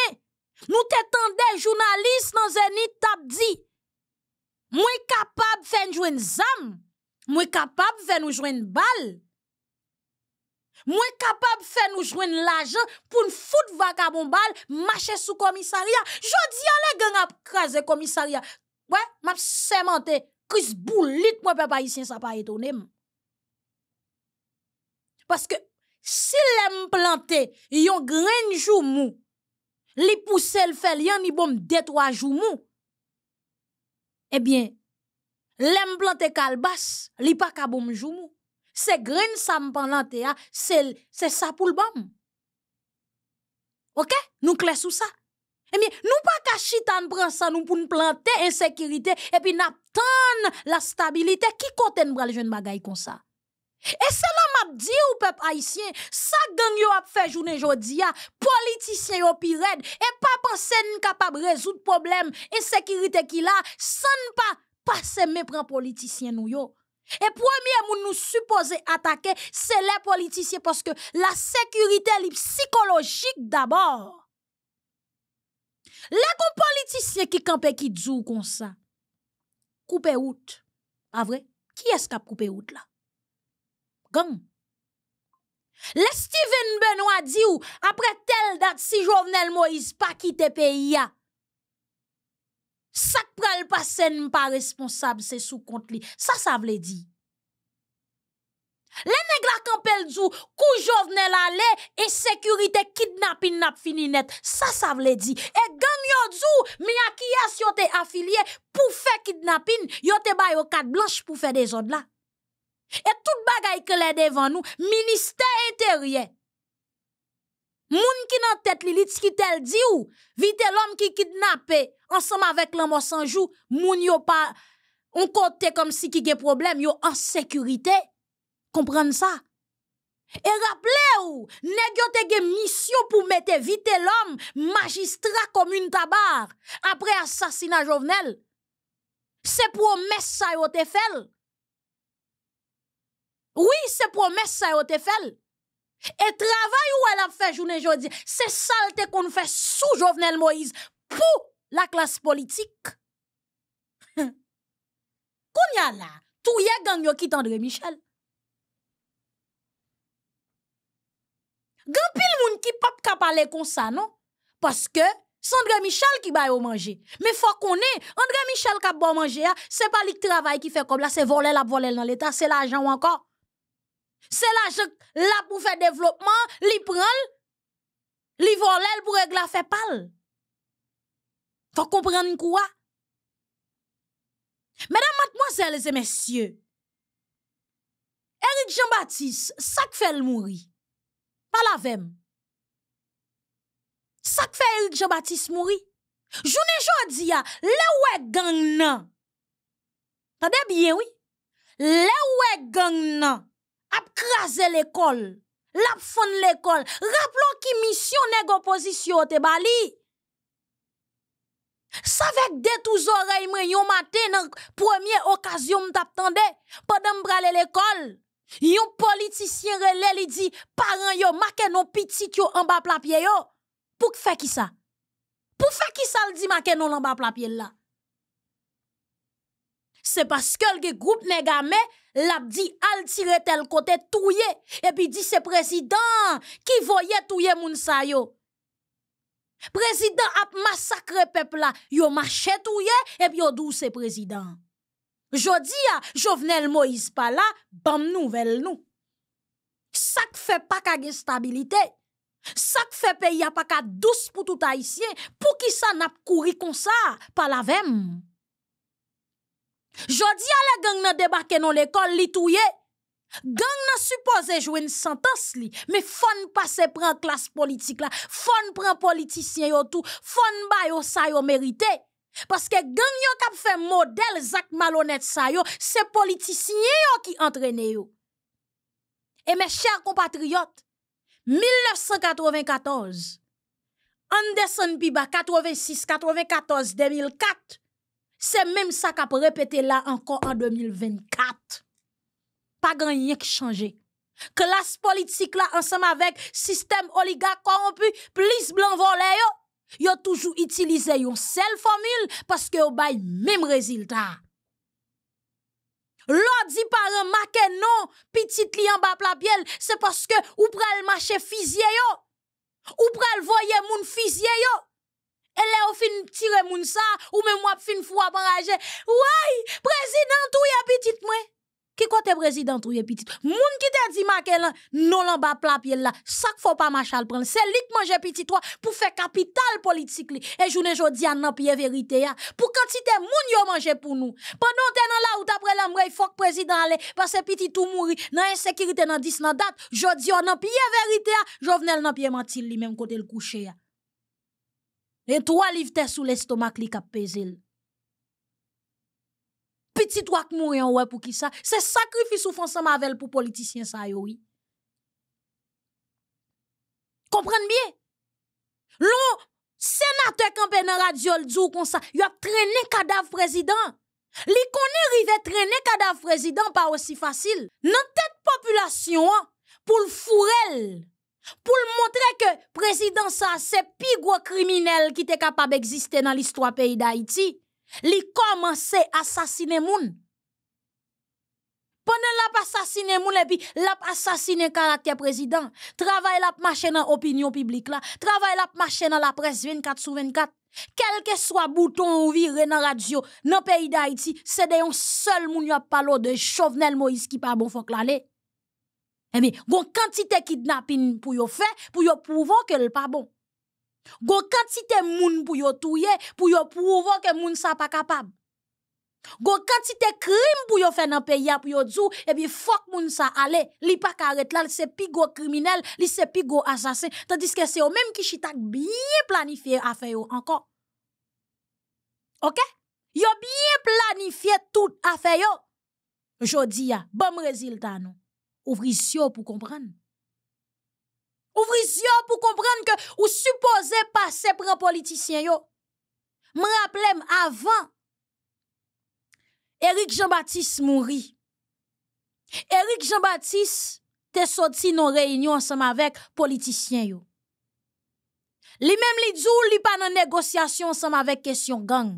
Nous t'étendons journalistes dans un tap dit. Moins capable faire une zame. Mwen kapap fè nou jwen bal. Mwen kapap fè nou jwen lajan. Poun fout vaka bon bal. Mache sou komisariya. Jodi ale gen ap kraze komisariya. Mwen ap semente kris boulit. Mwen pe pa yisyen sa pa etonem. Paske si lè m plantè yon grenjou mou. Li pousse l fèl yon ni bom detwajou mou. Ebyen. Lèm plante kalbas, li pa kaboum joumou. Se gren sa mpan lante a, se sa pou lbam. Ok, nou kles ou sa. E mi, nou pa kashi tan pran sa nou pou n'plante ensekirite, e pi nap tan la stabilite ki konten bral jen bagay kon sa. E se la map di ou pep haisyen, sa gang yo ap fe jounen jodi a, politisyen yo pi red, e pa panse n'kapab rezout problem, ensekirite ki la, sa n'pa... Pasè mè pran politisyen nou yo. E pwè miè moun nou supose atake, se lè politisyen, paske la sekurite li psikolojik d'abor. Lè kon politisyen ki kampe ki dzou kon sa. Koupe out. A vre? Ki eskap koupe out la? Gèm? Lè Steven Benoit di ou, apre tel dat si jòvnel Moïse pa ki tepe ya. Sak prel pasen m pa responsab se sou kont li. Sa sa vle di. Le negla kampel zou, kou jovne la le, e sekurite kidnapin nap finin net. Sa sa vle di. E gang yo zou, mi a kias yote afilye pou fe kidnapin, yote bayo kat blanche pou fe de zon la. E tout bagay ke le devan nou, minister ete rye. Moun ki nan tête li li ki tel di ou, vite l'homme ki kidnappé, ensemble avec l'homme sans jou, moun yo pa, on kote comme si ki gen problème yo en sécurité komprenn sa. et rappele ou, yo te gen mission pour mette vite l'homme, magistrat une une tabar, après assassinat jovenel. C'est promesse sa yo te fel. Oui, c'est promesse sa yo te fel. Et travail où elle a fait journée jodi, c'est saleté qu'on fait sous Jovenel Moïse pour la classe politique. <laughs> Qu'on y a là, tout y a gang qui André Michel. Gan pile moun qui pas ka parler comme ça non parce que c'est André Michel qui va manger. Mais faut qu'on ait André Michel qui va manger, hein, c'est pas le travail qui fait comme là, c'est voler la voler dans l'état, c'est l'argent ou encore. C'est l'argent là pour faire développement, li prend, li vole pour régler la pal. Vous comprenez quoi? Mesdames, mademoiselles et messieurs, Eric Jean-Baptiste, ça qui fait le mourir? Pas la même. Ça qui fait Eric Jean-Baptiste mourir? Joune jodia, le oué gang nan. T'as bien, oui? Le oué gang nan. ap kraze l'ekol, lap fon l'ekol, rapplon ki misyon neg opozisyon te bali. Sa vek detou zoreyman yon maten an premier okasyon mtap tende, pa dem brale l'ekol, yon politisyen rele li di, paran yo, maken nou pitik yo anba plapye yo, pouk fe ki sa? Pouk fe ki sa li di maken nou anba plapye la? c'est parce que le groupe Négame l'a dit al tire tel côté touye. Et puis dit c'est président qui voyait tout moun sa Président a massacré peuple là, a marché monde et puis dit que c'est président. je a Jovenel Moïse pas là, bam nouvelle nous. Ça ne fait pas ka stabilité. Ça fait pays a pas ka douce pour tout haïtien, pour qui ça n'a courir comme ça pas la veine. Jodi à la gang nan debake dans l'école, li touye. Gang nan suppose une sentence li, mais fon passe pran klas politik la, fon pran politicien yo tout, fon ba yo sa yo Parce que gang yo kap fe modèle zak malhonnête sa yo, C'est politicien yo qui entraîne yo. Et mes chers compatriotes, 1994, Anderson Piba, 86, 94, 2004, c'est même ça peut répéter là encore en 2024. Pas grand chose qui changé. Classe politique là ensemble avec système oligarque corrompu, plus blanc volé yo, toujours utilisé yon seule formule parce que au le même résultat. dit par un maquet non, petit li en bas pielle c'est parce que ou pral marché fisier yo. Ou pral voyer moun fisier yo. Elle a au fin tirer moun ça ou même moi fin fois abrager. Oui, président tout y a petite moi. Qui côté président tout y a petite. Moun qui t'a dit Makel non l'en bas plat pied là. Ça faut pas machal prendre. C'est lui qui mange petit toi pour faire capital politique et Et journée jodi a nan pied vérité ya. Pour quantité mon yo manger pour nous. Pendant tu dans là ou t'après l'amre, il faut que président aller parce que petit tout mouri nan insécurité nan 10 nan date. Jodi on nan pied vérité ya. Jovenel nan pied mentil li même côté le coucher et trois livres sous l'estomac qui kap pesel. Petit qui mourir en ouais pour qui ça? C'est sacrifice ou font mavel pour politicien ça yo oui. Comprenez bien? L'on sénateur campé dans radio le jour comme ça, il a traîné cadavre président. Li traîné rive traîné cadavre président pas aussi facile. Nan tête population population, pour le pour montrer que président ça, c'est plus criminel qui était capable d'exister dans l'histoire pays d'Haïti, il commencé à assassiner moun. Pendant l'a assassiné moun et puis l'a assassiné caractère président. Travail l'a machine dans l'opinion publique là, travail l'a machine dans la presse 24 sur 24. Quel que soit bouton ou viré dans radio, dans le pays d'Haïti, c'est un seul moun y a parlé de Chauvenel Moïse qui pas bon eh bien, gon quantité kidnapping pour yo fait, pour yo prouver que le pas bon. Gon quantité moun pour yo touyer, pour yo prouver que moun sa pas capable. Gon quantité crime pour yo faire dans pays pour yo djou, et eh bien fuck moun sa aller, li pas karet là, c'est pigo criminel, li c'est pigo assassin, tandis que c'est eux même qui chitak bien planifié affaire yo encore. OK? Yo bien planifié toute affaire yo. Jodi a, bon résultat non ouvrez yeux pour comprendre. Ouvrez yeux pour comprendre que vous supposez passer pour un politicien. Je me rappelle avant, Eric Jean-Baptiste mourit. Eric Jean-Baptiste était sorti dans réunions ensemble avec les yo. Li même li djou li pas dans négociation ensemble avec question gang.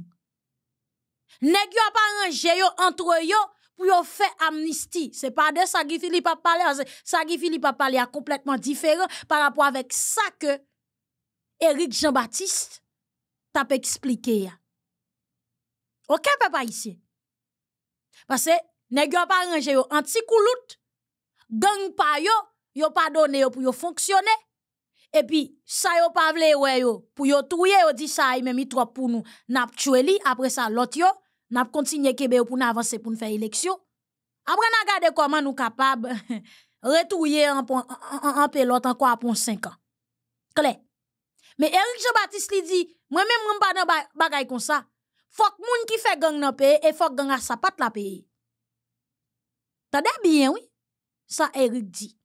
Nèg yo pas arrangé yo entre yo, pour yon fait amnistie. C'est pas de Sagi Philippe a parlé, Sagi Philippe a parlé a complètement différent par rapport avec ça que Eric Jean-Baptiste t'a expliqué. Ok, papa ici. Parce que, ne yon pas ranger yon anti-couloute, gang pa yon, yon pas donné yon pour fonctionner. Et puis, ça yon pas vle yon, pour yon touye yon dit ça, yon même trop pour nous, n'a après ça l'autre yon n'a continué Québec pour avancer pour faire élection. Après, on a regardé comment nous capables <laughs> retourner en, en, en, pelote encore pour 5 ans. Claire. Mais Eric Jean-Baptiste dit, moi-même, je ne pas dans bagaille comme ça. Faut que moun qui fait gang dans pays et faut que gang à patte la pays. T'as bien, oui? Ça, Eric dit.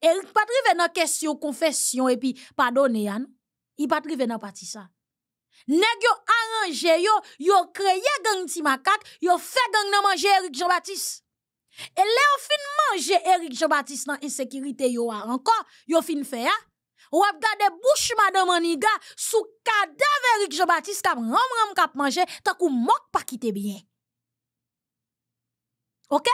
Eric pas dans question confession et puis pardonner, ne Il pas dans parti ça. Nèg yo arrangé yo, yo créé gang ti macaque, yo fait gang nan manger Eric Jean-Baptiste. Et là on fin manger Eric Jean-Baptiste dans insécurité yo a ah, encore, yo fin fait ya. Ah. Ou ap gade bouche madame Aniga sous cadavre Eric Jean-Baptiste kap ram ram kap manger tant kou mok pas kite bien. OK?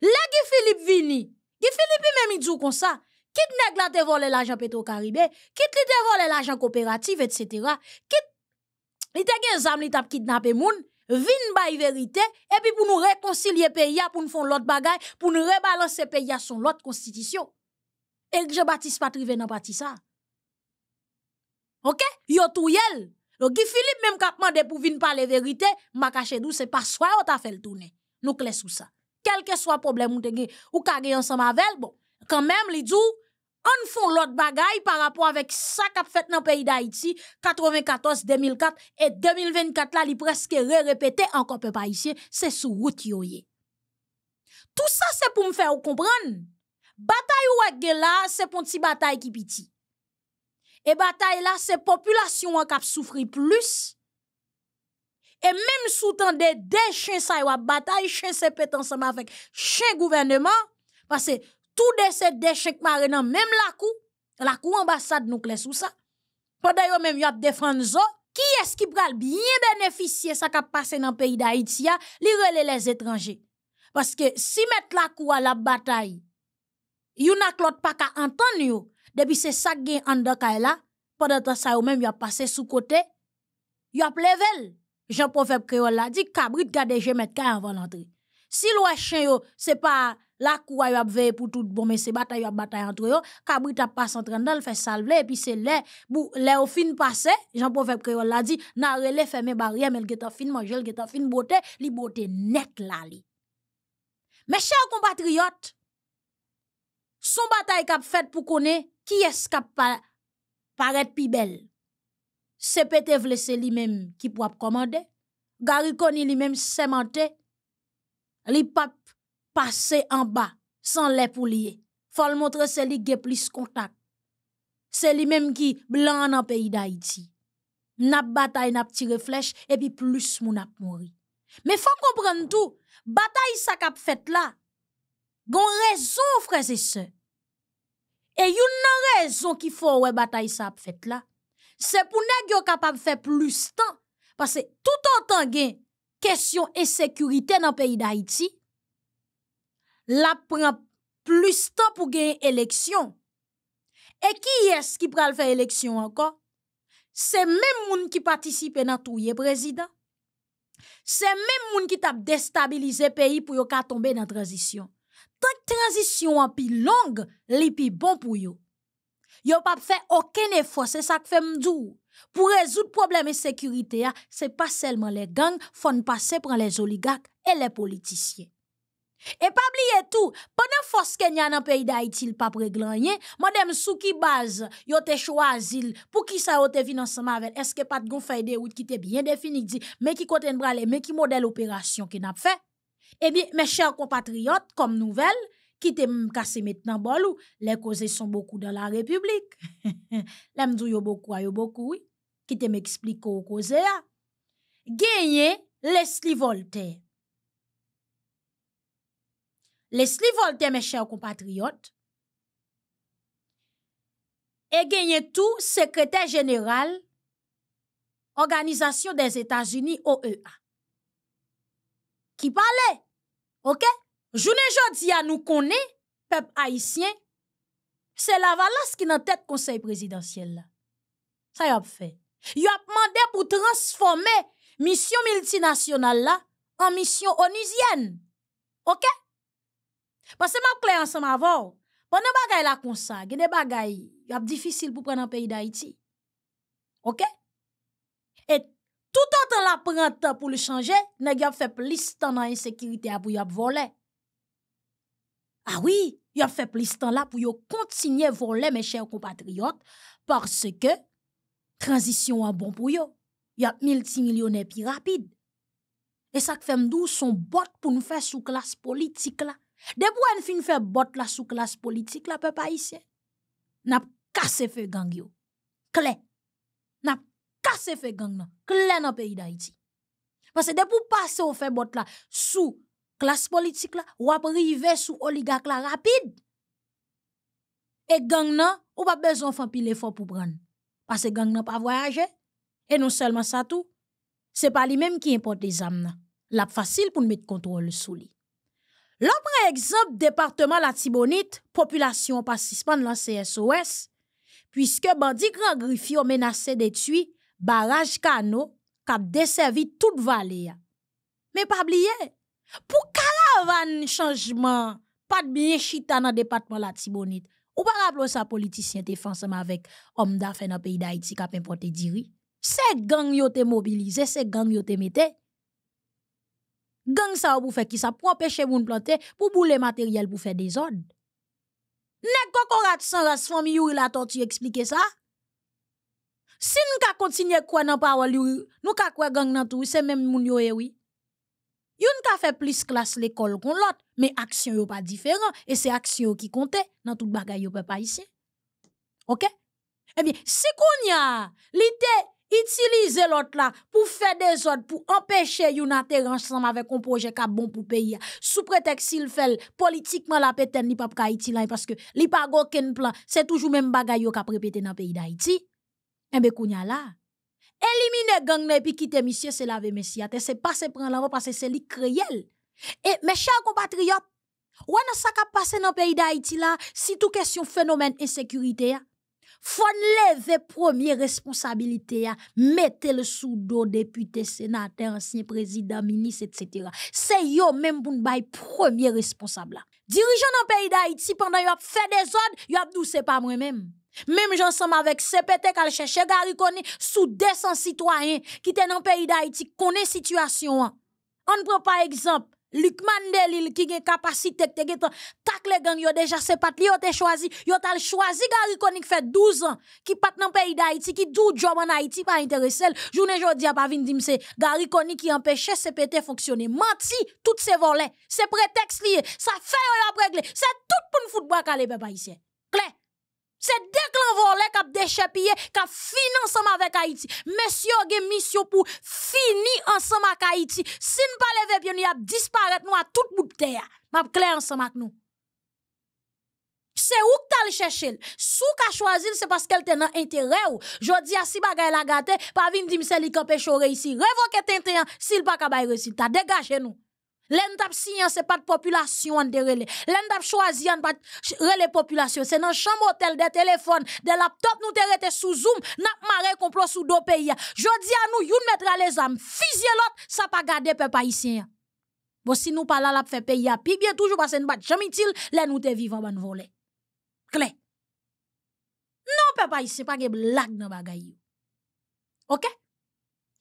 Là Guy Philippe vini. Guy Philippe même il dit comme ça, qui la te volé l'argent Petro-Caribé, qui li te vole l'argent coopérative, etc. Qui li te gen zam li tap kidnappé moun, vin bay vérité, et puis pour nous réconcilier pays, pour nous faire l'autre bagaille, pour nous rebalancer pays à son l'autre constitution. Et que Jean-Baptiste trivé nan pas ça. OK? Yo tout yel. Donc, Philippe, même quand demandé pour venir parler vérité, ma caché d'où, c'est pas soi ou t'a fait le tourner. Nous clés sous ça. Quel que soit le problème ou te ou ka ensemble avec, bon, quand même, li dou, on fait, l'autre bagaille par rapport ça qu'a fait dans le pays d'Haïti, 94, 2004, et 2024 là, il presque re encore peu peu pas ici, c'est sous yo Tout ça c'est pour me faire ou bataille, ou ak là, c'est se qui petit Et bataille piti. c'est population la, population qui plus, Et même sous temps de chen ça y a bataille chen se pète ensemble avec chen gouvernement, que tout de ces maré dans même la cour, la cour ambassade nous clé sous ça. Pendant yo même y a défendre qui est-ce qui pral bien bénéficier ça qui passé dans pays d'Haïti, li les étrangers. Parce que si mettre la cour à la bataille, yon a pas qu'à entendre depuis c'est ça gain en dedans là, pendant temps ça yo même il a passé sous côté, y a level. Jean Prophète Créole a dit, cabrit gade je mettre avant l'entrée. Si lwa chen yo, se pa la kouwa yo ap veye pou tout bon, men se batay yo ap batay antre yo, kabri tap pas antren dan, lfe sal vle, epi se le, bou, le ou fin pase, jan pou vep kreyo la di, nan rele feme bari, amel geta fin manjel, geta fin bote, li bote net la li. Men chan kon batriyot, son batay kap fet pou kone, ki es kap paret pi bel, se pete vlese li men ki pou ap komande, garikoni li men semente, les papes passer en bas sans les pour lier. Faut montrer c'est lui qui a plus contact. C'est lui même qui blanc dans le pays d'Haïti. N'a bataille n'a tiré flèche et puis plus mon a mouri. Mais faut comprendre tout. Bataille ça qu'a fait là. Gon raison frères et sœurs. Et you une raison qui faut ouais bataille ça fait là. C'est pour nèg capable faire plus temps parce que tout temps gain question sécurité dans le pays d'Haïti, la plus de temps pour gagner élection. Et qui est-ce qui pral faire élection encore? C'est même monde qui participe dans tout le président. C'est même monde qui t'a déstabilisé le pays pour qu'il tombe dans la transition. Tant que la transition est plus longue, elle est plus bonne pour vous. Vous pas fait aucun effort, c'est ça que fait pour résoudre le problème de sécurité, hein, ce n'est pas seulement les gangs, font passer par les oligarques et les politiciens. Et pas oublier tout. Pendant force Kenya nan pays da itil pas preglanyen, rien. sou ki baz yo te pour qui ça a yo Est-ce que pas de gon fait des routes qui te bien Mais qui qui les konten qui qui modèle qui ont fait fait? Eh bien, mes mes chers compatriotes, comme nouvelle. Qui te kase maintenant, maintenant bol ou, le koze sont la République. <laughs> la mdou beaucoup, boku a yo beaucoup. oui. Qui te m'explique aux causes Genye, Leslie Voltaire. Leslie Voltaire, mes chers compatriotes, Et genye tout secrétaire général organisation des états unis OEA. Qui parlait ok? Joune jodi a nous connaît peuple haïtien, c'est la valance qui est en tête conseil présidentiel. Ça y a fait. Il a demandé pour transformer mission multinationale là en mission onusienne. OK? Parce que je clair ensemble Pendant que la là comme ça, il y a des difficiles pour prendre un pays d'Haïti. OK? Et tout autant la prendre pour le changer, il y a fait plus de temps dans l'insécurité pour voler. Ah oui, il a fait plus temps là pour continuer à voler mes chers compatriotes parce que transition est bon pour eux. Il y a multimillionnaire plus rapide. Et ça fait m'dou son bot pour nous faire sous classe politique là. Depuis on fin fait bot là sous classe politique là peuple haïtien. N'a cassé feu gang yo. Clé. N'a cassé feu gang là. Clé dans pays d'Haïti. Parce que depuis passer au fait bot là sous classe politique ou ap sous oligarque rapide et gang nan ou pas besoin fan pile fort pour prendre parce que gang nan pas voyager et non seulement ça tout c'est pas lui même qui importe les âmes la facile pour mettre contrôle sous lui l'autre exemple département la tibonite population pas de la CSOS puisque bandi grand ont menacé de tuer barrage qui cap desservi toute vallée mais pas oublier pou karavan chanjman pat biye chita nan depatman la tibonit ou pa rapplo sa politisyen te fonseman vek om da fe nan peyi da iti kapen pote diri se gang yo te mobilize, se gang yo te mete gang sa ou pou fe ki sa pranpeche moun plante pou boule materyel pou fe de zon ne koko rat san ras fomi yu yu la tortu yu explike sa si nou ka kontinye kwa nan pa wali yu yu nou ka kwa gang nan tou yu se men moun yu yu yu yu Yon ka fait plus classe l'école qu'on l'autre, mais action n'est pas différente, et c'est l'action qui compte dans tout bagay peut pas ici. OK Eh bien, si qu'on y a l'idée l'autre là pour faire des empêcher pour empêcher empèche yon atèr avec un projet qui ka bon pour pays, sous prétexte pretek si politiquement fèl, politiquement la peten ni pas ka Haiti parce parce li pa go ken plan, c'est toujours même bagay yo ka pays nan peyi d'Haïti. Eh y kounya là, éliminer gang et puis quitter monsieur c'est laver monsieur c'est pas se prendre robe parce que c'est lui et mes chers compatriotes on a qui a passé dans le pays d'Haïti là si tout question phénomène insécurité hein, faut lever première responsabilité hein, Mettez mettre le sous dos député sénateur ancien président ministre etc. c'est yo même pour premier responsable dirigeant dans le pays d'Haïti pendant yo a fait des ordres yo a dit pas moi même même somme avec CPT qu'elle cherche Gary sous 200 citoyens qui étaient dans le pays d'Haïti connaît situation. On prend pas exemple Luc Mandelil qui a capacité de tac les yo déjà c'est pas li choisi Il a choisi Gary qui fait 12 ans qui pas dans pays d'Haïti qui dou job en Haïti pas intéressé journée ne a pas que c'est Gary Koni qui empêchait CPT de fonctionner menti tout ces volets c'est prétexte lié ça fait yo régler c'est tout pour football calé pas ici. clair c'est des clans volés qui ont déchappé, qui ont fini ensemble avec Haïti. Monsieur a une mission pour finir ensemble avec Haïti. Si nous ne levons pas, nous va disparaître à tout bout de terre. Je suis ensemble avec nous. C'est où que tu as cherché Si tu as choisi, c'est parce qu'elle un intérêt. Je dis à si bagay la gâté pas venir dire que c'est lui qui a pêché ici. Révoquez tes intérêts s'il va pas de résultat. Dégagez-nous. L'endap si pas de population de rele. L'endap pas rele population. C'est dans chambre d'hôtel, de téléphones, de laptops, nous te rete sous zoom, n'a maré complot sous deux pays. Je dis à nous, yon mettra les âmes. ça l'autre, ça pas garder peuple haïtien. Bon, si nous pas là, la fait pays à et bien toujours parce que nous ne pas jamais til, le nous te vivant ban vole. Kle. Non, peuple n'est pas de blague dans Ok?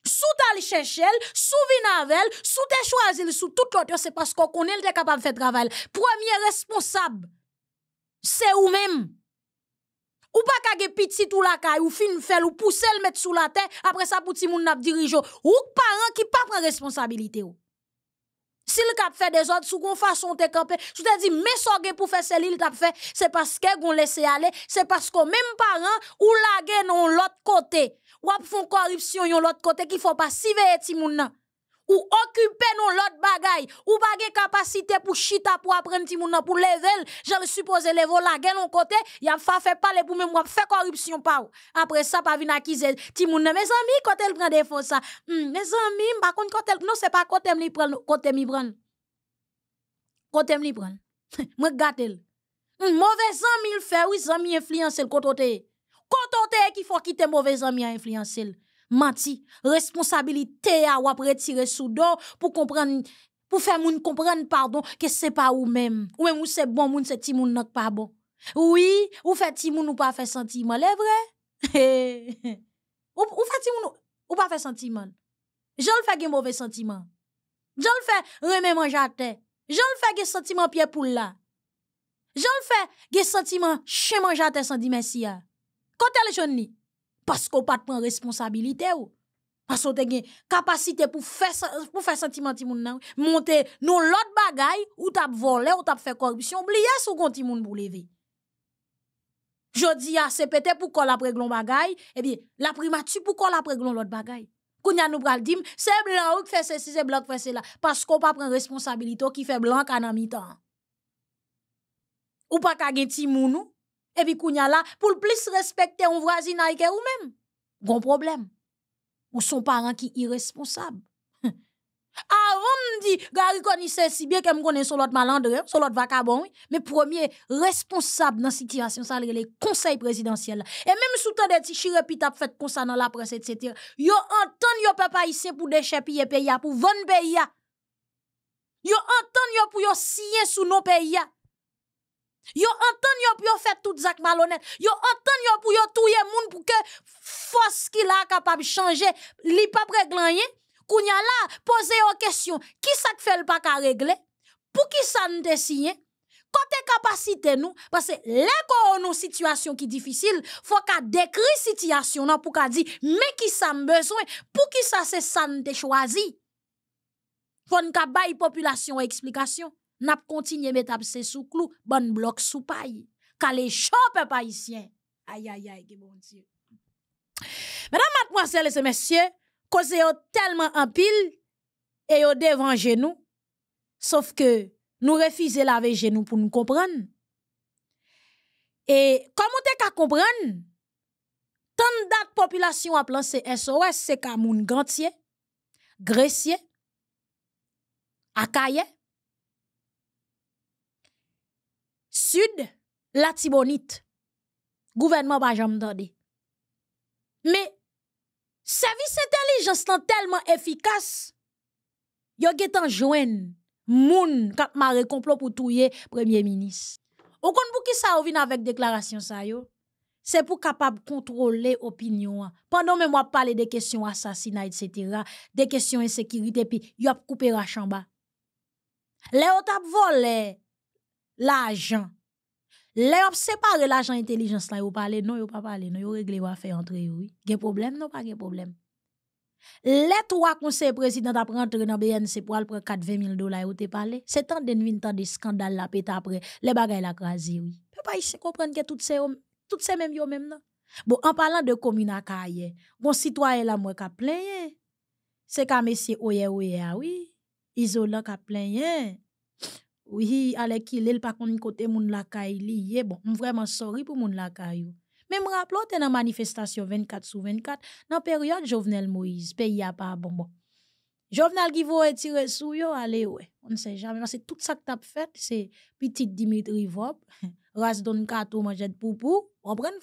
sous les chercher, sous vinavel, sous tes choisir, sous tout l'autre, c'est parce qu'on connaît le capable de faire travail. Premier responsable, c'est ou même Ou pas kage petit tout la caille, ou fin fel, ou pousser le mettre sous la terre, après ça, pour ti moun n'a dirige, ou parent qui pas prend responsabilité ou. Si le cap fait des autres, sous qu'on façon te camper, sous te dit, mais so pour faire celle-là, t'as fait, c'est parce que qu'on laisse aller, c'est parce qu'on même parent, ou la non l'autre côté. Ou ap font corruption yon l'autre côté, qui faut pas si veye ti moun ou occuper non l'autre bagaille, ou pas capacité pour chita pour apprendre ti moun pour level, j'en supposé les la gueule en côté, y a fa fait parler pour même faire corruption pa ou. Après ça pas venir accuser. ti moun mes amis quand elle prend des ça. Hmm, mes amis, par contre quand elle non c'est pas côté me prend côté me prend. Côté me prend. <laughs> Moi gâtel. Hmm, mauvais ami il fait oui, amis influencer le côté. Côté qui faut quitter mauvais ami à influencer menti, responsabilité à ou retirer sous dos pour comprendre pour faire moun comprendre pardon que c'est pas ou même. Ou même ou c'est bon moun c'est ti moun pas bon. Oui, ou fait ti moun ou pas fait sentiment, Le vrai? <laughs> ou, fait ti moun ou pas fait sentiment. J'en fais un mauvais sentiment. J'en fais remè manger à J'en fais un sentiment pied pour là. J'en fais un sentiment chez manger sans dire merci. Quand elle jeune Paske ou pa te pren responsabilite ou. Paske ou te gen kapasite pou fe sentiman ti moun nan. Monte nou lot bagay ou tap vole ou tap fe koribisyon. Bliye sou kon ti moun bou leve. Je di ya se pete pou kol apre glon bagay. Ebi, la primati pou kol apre glon lot bagay. Koun ya nou pral dim, se blan ouk fe se se blan ouk fe se la. Paske ou pa pren responsabilite ou ki fe blan kanan mi tan. Ou pa kage ti moun ou. et puis kounya là pour le plus respecter un voisin avec ou même gros problème ou son parent qui irresponsable <laughs> avant me dit il connaissait si bien que me connais son l'autre malandre son l'autre vacabon oui. mais premier responsable dans situation ça les conseil présidentiel et même sous temps des petits chirepita fait concernant la presse etc. yo entendent yo papa ici pour déchapper pays pour vendre pays yo entend yo pour y signer sous nos pays Yo entend yo pour faire tout zak malhonnête. Yo entend yo pour yo touye moun pour que force qui la capable changer, li pas régler Kounya la, pose yo question, qui ça fait le pas ka régler? Pour qui ça nous dessine? parce que les que le une nou situation ki difficile faut ka décrit situation pour pour ka di, qui ki a besoin pour qui ça se san te ait une population population une explication n'a continué mettre c'est sous clou, bonne bloc sous paille. les chope païtien. Aïe aïe aïe, que bon Dieu. Mesdames, mademoiselles et messieurs, cause tellement en pile et yo devant genou. Sauf que nous refusons laver genou pour nous comprendre. Et comment te qu'à comprendre? Tant dat population a lancé SOS, c'est qu'à moun gantier, grecier, akaye, Sud, la Tibonite. Gouvernement pas jamais Mais service intelligence sont tellement efficace. Yo getan joine moun kap mare complot pour touyer premier ministre. Au pou pour qui ça avec déclaration sa yo? C'est pour capable contrôler opinion. Pendant que moi parler des questions assassinat etc., des questions insécurité puis yo a coupé la chambre. Les tap volent l'argent. Les pas séparé l'argent intelligence là, ils parlé non, ils pas parlé non, ils réglé ou faire entrer, oui. Gè problème non pas gè problème. Les trois conseillers présidents après entrer dans BNC pour aller prendre 4-20 000 dollars, ils te parlé. C'est tant de tant de scandale là, pète après, les bagailles la crasé, oui. Peut pas ici comprendre que toutes ces toutes ces mêmes yo même non. Bon, en parlant de commune à Kaye, bon citoyen là moi qui plein hein. C'est qu'à monsieur Oye Oye, ah oui. Isolant qui plein hein. Oui, allez, qui lel pas connu côté moun la liye, bon, vraiment sorry pour moun lakay yo. Men rappelle que manifestation manifestation 24 sur 24, période période Jovenel Moïse, pays a pas bon bon. Jovenel qui vo tirer sou yo, allez, ouais, on sait jamais, jamais, c'est tout ça que t'as fait, c'est petit Dimitri Vop, <laughs> ras don kato de poupou,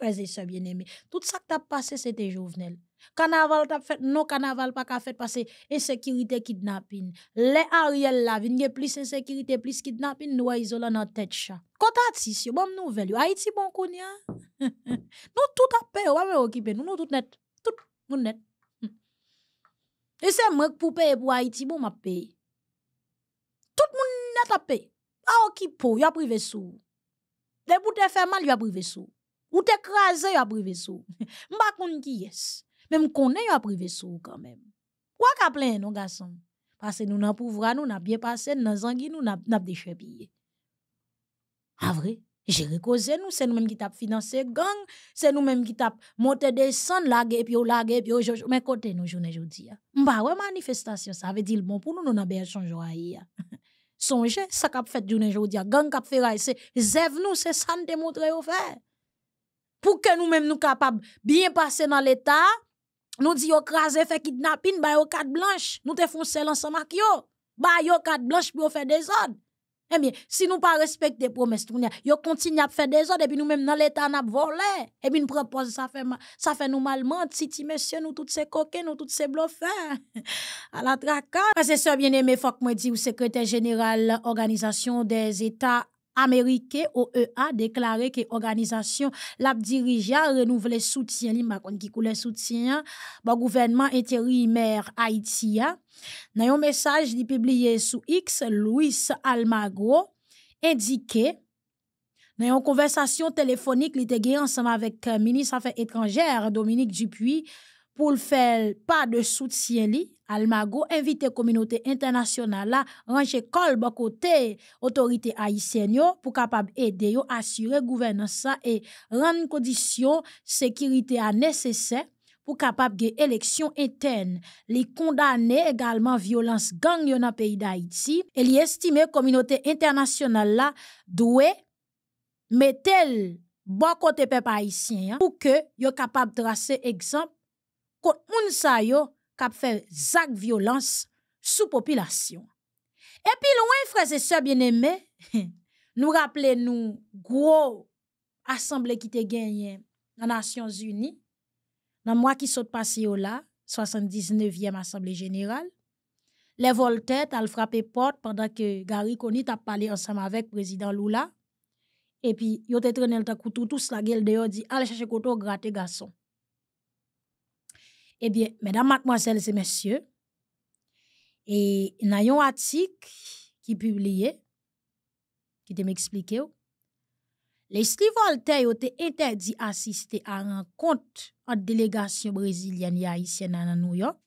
c'est ça bien aimé, tout ça que t'as passé, c'était Jovenel. Kanaval ta fèt, nou kanaval pa ka fèt pa se Esekirite kidnapin Le a riel lavi, nge plis esekirite plis kidnapin Nou a izola nan tèt chan Kota atis yo, bom nouvel yo Haiti bon koun ya Nou tout apè yo, wame okipè nou Nou tout net, tout, moun net Ese mèk poupè pou Haiti bon ma pè Tout moun net apè A okipò, yo aprive sou De pou te fè mal, yo aprive sou Ou te krasè, <laughs> yo aprive sou Mbakoun ki yes même eu à privé sous quand même quoi qu'a plein non garçon parce que nous n'en pouvra nous n'a bien passé dans zangi nous n'a n'a déchepillé ah vrai j'ai recosé nous c'est nous mêmes qui t'a financé gang c'est nous mêmes qui t'a monté descend la et puis au la et puis au mais côté nous journée jodi a hein, m'ba ouais manifestation ça veut dire bon pour nous nous n'a bien changé hein, <laughs> Songez, songe ça qu'a fait journée jodi a hein, gang qu'a fait c'est nous c'est ça nous démontrer au faire pour que nous-mêmes nous capables bien passer dans l'état nous disons crasé fait kidnapping, bah yo carte blanche. Nous te font seul ensemble avec yo. Bah carte blanche pour faire des ordres. Eh bien, si nous pas respecter promesses, yo continue à faire des ordres et puis nous même dans l'état n'a volé. Et puis nous propose ça fait ça fait nous mal Si ti monsieur nous toutes ces coquins, nous toutes ces bluffeurs. <laughs> À la traque. Parce que bien aimé, faut que moi que au secrétaire général organisation des états Américain, OEA déclaré que organisation l'a dirigé soutien' soutien, li makon ki koule le ba intérimaire Haïti hein. a publié un message li publié sous X, Louis Almagro indiqué Dans une conversation téléphonique, li te ensemble avec le euh, Ministre Affaires étrangères, Dominique Dupuis pour le faire pas de soutien li, Almago invite communauté internationale à ranger col bon côté autorité haïtienne pour capable aider à assurer gouvernance et rendre conditions sécurité à nécessaire pour capable de élection interne. Les condamner également violence gang dans le pays d'Haïti et les la communauté internationale là doit mettre bon côté peuple haïtien pour que yo capable tracer exemple kont moun sa yo kap fè population Et sou loin frères et sœurs bien aimés <laughs> nous rappelons-nous gros assemblée qui te gagné dans Nations Unies, dans moi qui saute s'est là la, 79e Assemblée Générale, Les Voltet al frappé porte pendant que Gary Koni parlé pale ensemble avec président Lula, epi yo te tout tout la gueule dehors dit allez chercher koto gratter garçon ». Eh bien, mesdames, mademoiselles et messieurs, et un article qui publié, qui te m'explique. Leslie Voltaire été interdit d'assister à une rencontre entre délégation brésilienne et haïtienne à New York.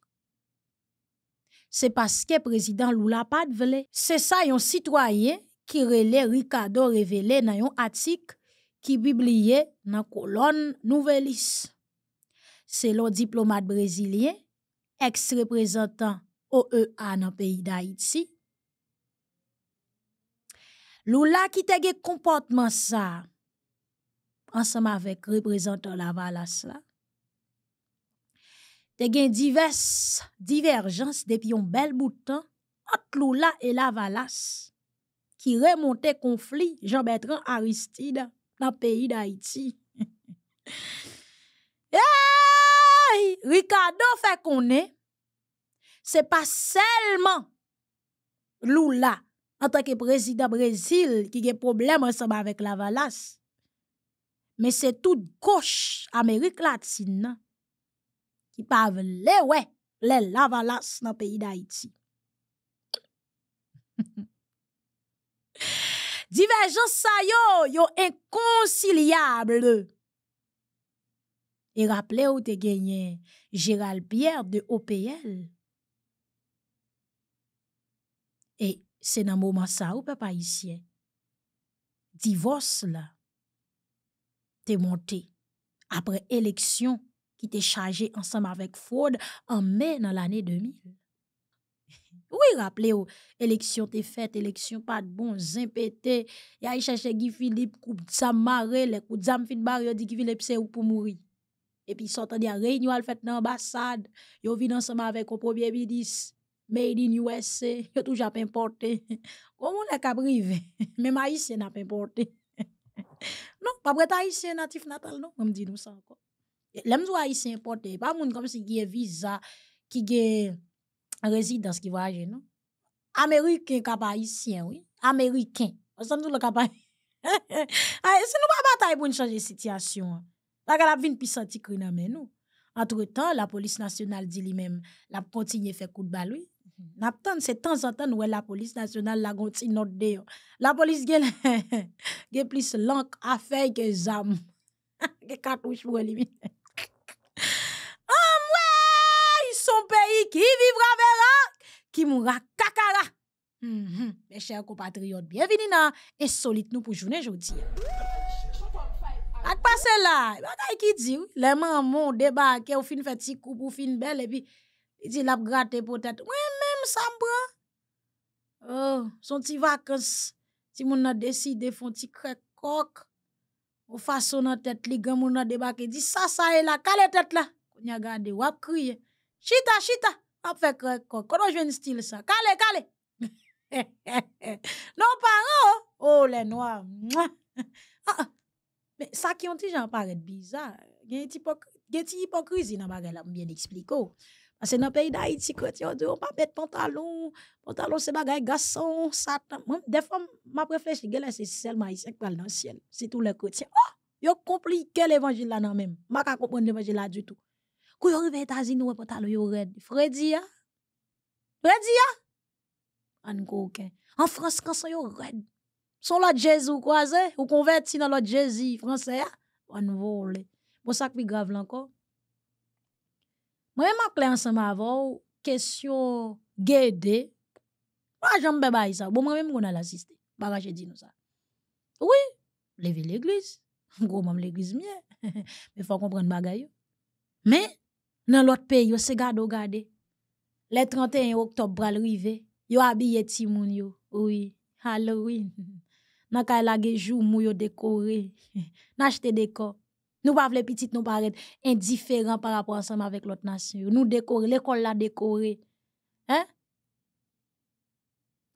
C'est parce que le président Lula pas voulu. C'est ça, un citoyen qui révélé, Ricardo révélé dans un article qui publié dans la colonne Nouvelle c'est selon diplomate brésilien, ex représentant OEA dans le pays d'Haïti Lula qui te comportement ça, ensemble avec représentant représentant la valas la. diverses divergences depuis un depuis bout bel temps entre Lula et la qui remontait conflit, Jean-Bertrand Aristide dans le pays d'Haïti <laughs> eh! Ricardo fait qu'on est, c'est pas seulement Lula, en tant que président Brésil, qui a des problèmes ensemble avec la Valas, mais c'est toute gauche Amérique latine qui parle les eh ouais, les Lavalas dans le pays d'Haïti. <laughs> Divergence ça yo, inconciliable. Et rappelez où te gagné Gérald Pierre de OPL. Et c'est dans moment ça où papa ici. Divorce là. es monté. Après élection qui t'est chargé ensemble avec fraude en mai dans l'année 2000. <laughs> Oui, rappelez-vous, élection t'est faite, élection pas de bon, zimpété. Y a cherché Guy Philippe, coup de sa les le coup de sa fin a dit Guy Philippe c'est ou pour mourir et puis ils sortent des réunions à fait dans l'ambassade, yo vit ensemble avec le premier ministre, made in USA, yo tout toujours importé. <laughs> Comment on est arrivé? <laughs> Même haïtien n'a pas importé. <laughs> non, pas vrai haïtien natif natal, non, on me dit nous ça encore. L'aime haïtien importé, pas monde comme si qui est visa, qui a résidence qui voyage, non? Américain cap haïtien, oui. Américain. On s'en dit le capable. nous pas pa bataille pour changer la situation. La galap vin senti kri na men nou. Entre temps, la police nationale dit lui-même, la continue fait coup de balle. Mhm. N'abtant, c'est temps en temps, ouais, la police nationale la gonti note de La police gèle, <laughs> gè plus lank à faire que zam. Gè katouche pour En Oh, ouais, son pays qui vivra verra, qui mourra kakara. Mhm. Mes chers compatriotes, bienvenue dans Insolite nous pour journée aujourd'hui. Ak pase la, bagay ki di, leman moun debake, ou fin fè ti koup ou fin bel, epi di lap gratè potèt, wè mèm sa mbran. Oh, son ti vakans, ti moun nan deside, fon ti krekok, ou fason nan tèt li, gen moun nan debake, di sa sa e la, kalè tèt la, kou nyagade wap kriye, chita, chita, ap fè krekok. Kono jwen stil sa, kalè, kalè. <laughs> Non pa, oh, oh, le noua, mwa, ha, <laughs> ah, ha. Ah. Mais ça qui ont déjà paraît bizarre. Il y a une hypocrisie dans la bien expliqué. Parce que dans le pays d'Haïti, on ne peut pas mettre pantalons. pantalon. Pantalon, c'est des garçon, Satan. Des fois, je réfléchis, c'est seulement Haïti qui parle dans le ciel. C'est tout le chrétien. Oh, il compliqué l'évangile là même. Je ne peux pas comprendre l'évangile là du tout. Quand on arrive aux États-Unis, on pantalons un pantalon, il red. Freddy, hein? Freddy, hein? En France, quand on est red. Son lot Jésus ou croisé, ou converti dans l'autre Jésus français, ah? on vole. bon ça qui grave encore. Moi, je m'appelle ensemble avant, question guédé. Moi, j'aime bien ça. Bon, moi-même, on a l'assisté. Bah, bah, j'ai dit nous ça. Oui, lever l'église. <laughs> Gros, même l'église mieux <laughs> Mais faut comprendre bagaille. Mais, dans l'autre pays, c'est gade ou gade. Le 31 octobre, bral rive. Yo habille timoun yo. Oui, Halloween. <laughs> nan kay la gen jou mou yo décoré <laughs> n'acheter décor nous pas les petites nous paraît indifférent par rapport ensemble avec l'autre nation nous décorer l'école la décoré hein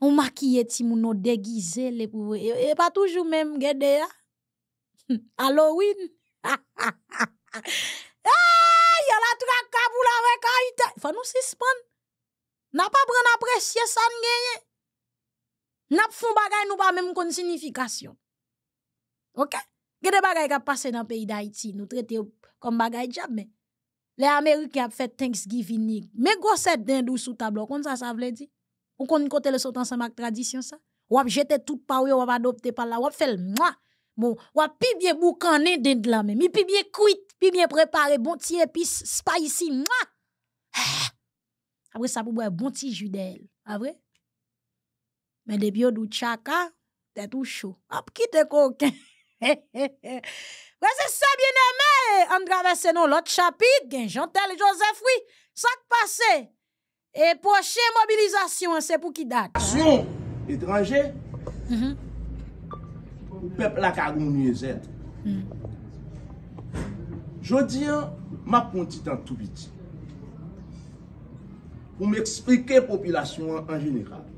on maquille ti moun nou déguisé les pour et pas toujours même gade hein? <laughs> ya halloween ah <laughs> y a la traque avec la il faut nous suspendre n'a pas prendre apprécier ça n'gagne Nap fon bagay nou pa menm kon signification, Ok? Gade bagay ka pase nan peyi d'Haïti, nou trete kon bagay djab men. les Amerike ap fè Thanksgiving mais gros goset dindou sous tableau. tablo, kon sa sa vle di? Ou kon kote le sotan sa mak tradition sa? ap jete tout pa ou yo adopte pa la, wap fèl mwa. Bon, wap pi bie boukane dind la men. Mi pi bie kuit, pi bie prepare, bon ti epis, spicy, mwa. Ah! Après sa pou bwe bon ti judel. vrai? Men debyo dout chaka, tè tou chou. A pkite kouken. Wè <laughs> se se bien emè, an dravesse nou lot chapit, gen jantel Josephoui, sak pase, e poche mobilizasyon, se pou ki dat.... etranje, ou peplak agouni e zèd. Jodi, ma pwonti tan tou biti. Ou m'eksplike populasyon an jenekal.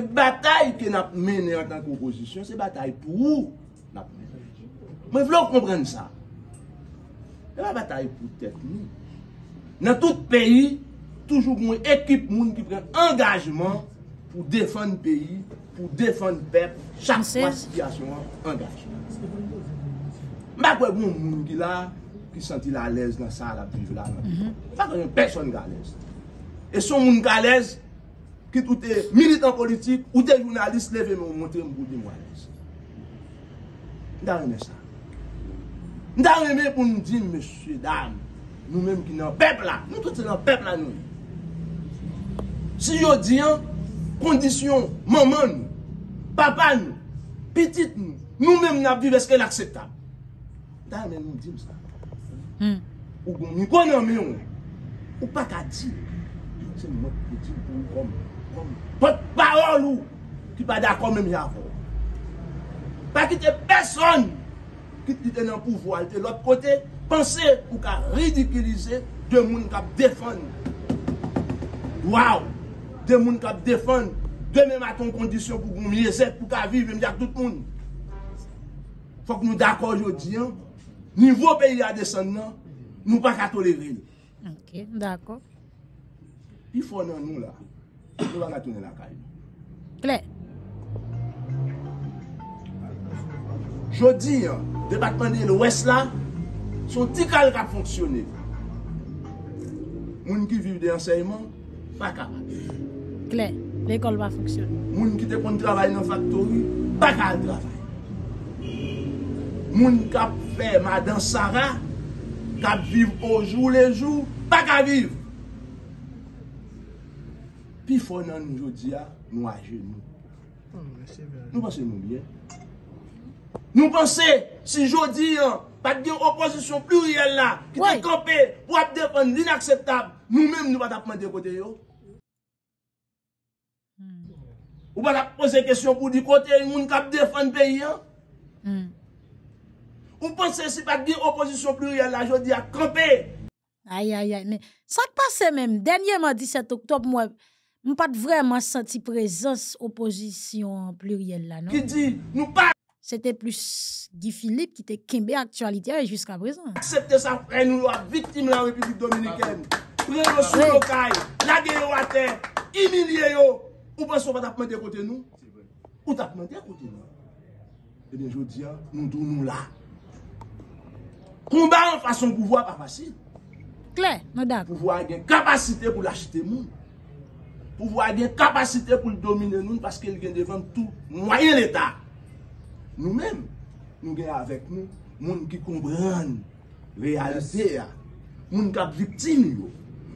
batay ki nan menen an tan konpozisyon se batay pou ou nan pou menen mwen vlo kompren sa se ba batay pou teknik nan tout peyi, toujou mwen ekip moun ki pren angajman pou defan peyi, pou defan pep, chak mas kiasyon angajman mwen mwen moun ki la ki senti la lez nan sa la biv la fakon yon mhm. person ga lez e son moun ga lez ki toute militan politik, ou tel jounalist leve men ou monten mbou di mwa le se. Nda mwen me sa. Nda mwen me pou nou di, mese, dame, nou menm ki nan pepla, nou toute nan pepla nou. Si yo di an, kondisyon maman nou, papa nou, pitit nou, nou menm napdi veske lakseptab. Dame, nou di msa. Hmm. Ou goun, nou konan men ou, ou pakati, se mwenm pou di, pou nou koman, Pot pa ou lou ki pa dakon men mi avon Pa ki te peson Ki te tenen pouvo Alte lop kote Pense pou ka ridikilize De moun kap defon Waw De moun kap defon Deme maton kondisyon pou mye zet pou ka vive Men jak tout moun Fok nou dakon jodi Nivou peyi adesan nan Nou pa katoleri Ok, dakon I fon nan nou la Jodi, euh, debatman de yon wes la, sou ti kal kap fonksyonen. Moun ki viv de anseyman, pa ka. Kler, le kol va fonksyonen. Moun ki te kon trabay nan faktori, pa ka trabay. Moun kap fe madan sara, kap viv o joun le joun, pa ka viv. Puis fort nous oh, aujourd'hui, nous à genoux. Nous pensons nous bien. Nous pensons, si aujourd'hui, pas de opposition plurielle là, qui est campée pour défendre l'inacceptable, nous-mêmes, nous ne pas de côté. Hmm. Ou pas poser des questions pour dire côté, il y défendre le pays. Hmm. Ou pensez que si pas de opposition plurielle là, aujourd'hui à camper. Aïe, aïe, aïe. Mais ça passe même. Dernièrement, 17 octobre, moi. Nou pat vreman santi prezans opozisyon pluriel la, nan? Ki di, nou pat... Sete plus Guy Philippe ki te kembe aktualityen jusqu'a prezant. Asepte sa pre nou la, vitime la Republik Dominiken. Preman sou lokay, lage yo ate, imilye yo. Ou pasou pa tapmante kote nou? Ou tapmante kote nou? E eh denjou diyan, nou doun nou la. Koumba ou fason pouvoi pa fasil. Kler, nou dak. Pouvoi gen kapasite pou lachite moun. pou vwa gen kapasite pou l domine nou paske l gen devan tout mwayen l etat. Nou men, nou gen avek nou, moun ki koumbran, realzea, moun kap viptimi yo,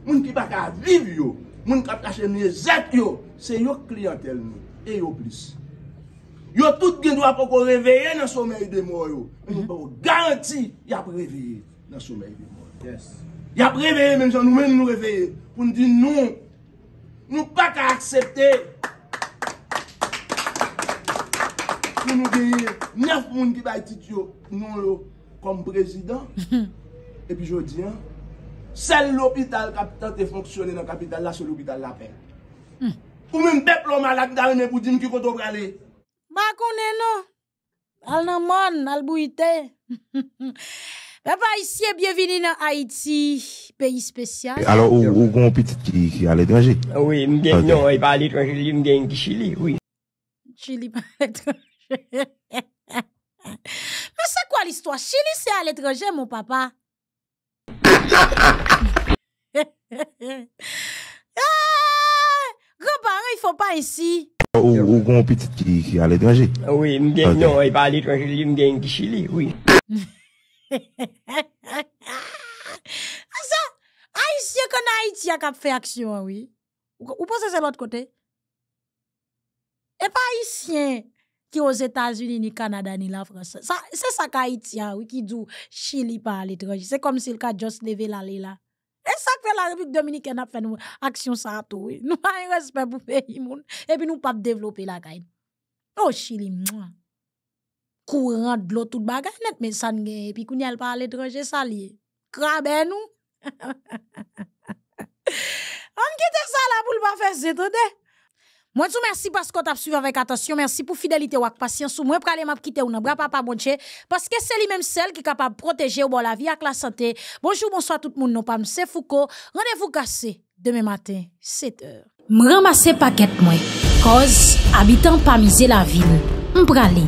moun ki baka viv yo, moun kap kache mwen zek yo, se yo kliyantel nou, e yo blis. Yo tout gen dwa pou koreveye nan somay de mou yo, moun e pou garanti yapreveye nan somay de mou yo. Yapreveye men, moun men nou reveye, pou n di nou, Nou pa ka aksepte. Nou nou deye nef moun ki bay tit yo nou lo kom prezident. <laughs> E pi jo di an, sel l'hôpital kapitante fonksyonè nan kapital la, sel l'hôpital la pen. Hmm. Ou mè mbè plouman la ki darè mè poudine ki koto pralè. Mwa konè nou, al nan moun, al bou itè. <laughs> ici, eh bienvenue dans Haïti, pays spécial. Alors, où, est petit qui, est à l'étranger? Ah oui, non, il pas à l'étranger, il gagne Chili, oui. Chili, pas à l'étranger. Mais c'est quoi l'histoire? Chili, c'est à l'étranger, mon papa. grand <laughs> ah! Grands-parents, ils faut pas ici. Où est gon petit qui est à l'étranger ah Oui, mgen, non, e pa à l'étranger, li mgen à chili, oui. <laughs> A sa, a isye kon a Itiya kap fè aksyon, oui. Ou posè zè l'ot kote? E pa a isyen ki yo Zetasuni ni Kanada ni la Fransè. Sa, sa sa ka Itiya, ah, oui, ki dò Chili pa l'itrogi. Se kom se l ka just level a lè la. E sa sa fè la repik Dominikè nap fè nou aksyon sa a tou, oui. Nou a un respè pou fè yi moun. E pi nou pap dèvlopè la kaj. Oh, Chili, moua. courant de l'eau, tout bagarre, mais ça ne puis qu'on y a pas à l'étranger, ça lié. crabe nous. <laughs> On quitte ça là pour le pas faire, c'est moi, vous merci parce que t'as suivi avec attention. Merci pour fidélité ou patience. Moi, pour aller quitter ou n'abra papa bonche. Parce que c'est lui-même celle qui est capable de protéger la vie avec la santé. Bonjour, bonsoir tout le monde. Non, pas c'est Foucault. Rendez-vous cassé demain matin, 7 h. ramasser paquet moi. Cause, habitant pas la ville. aller.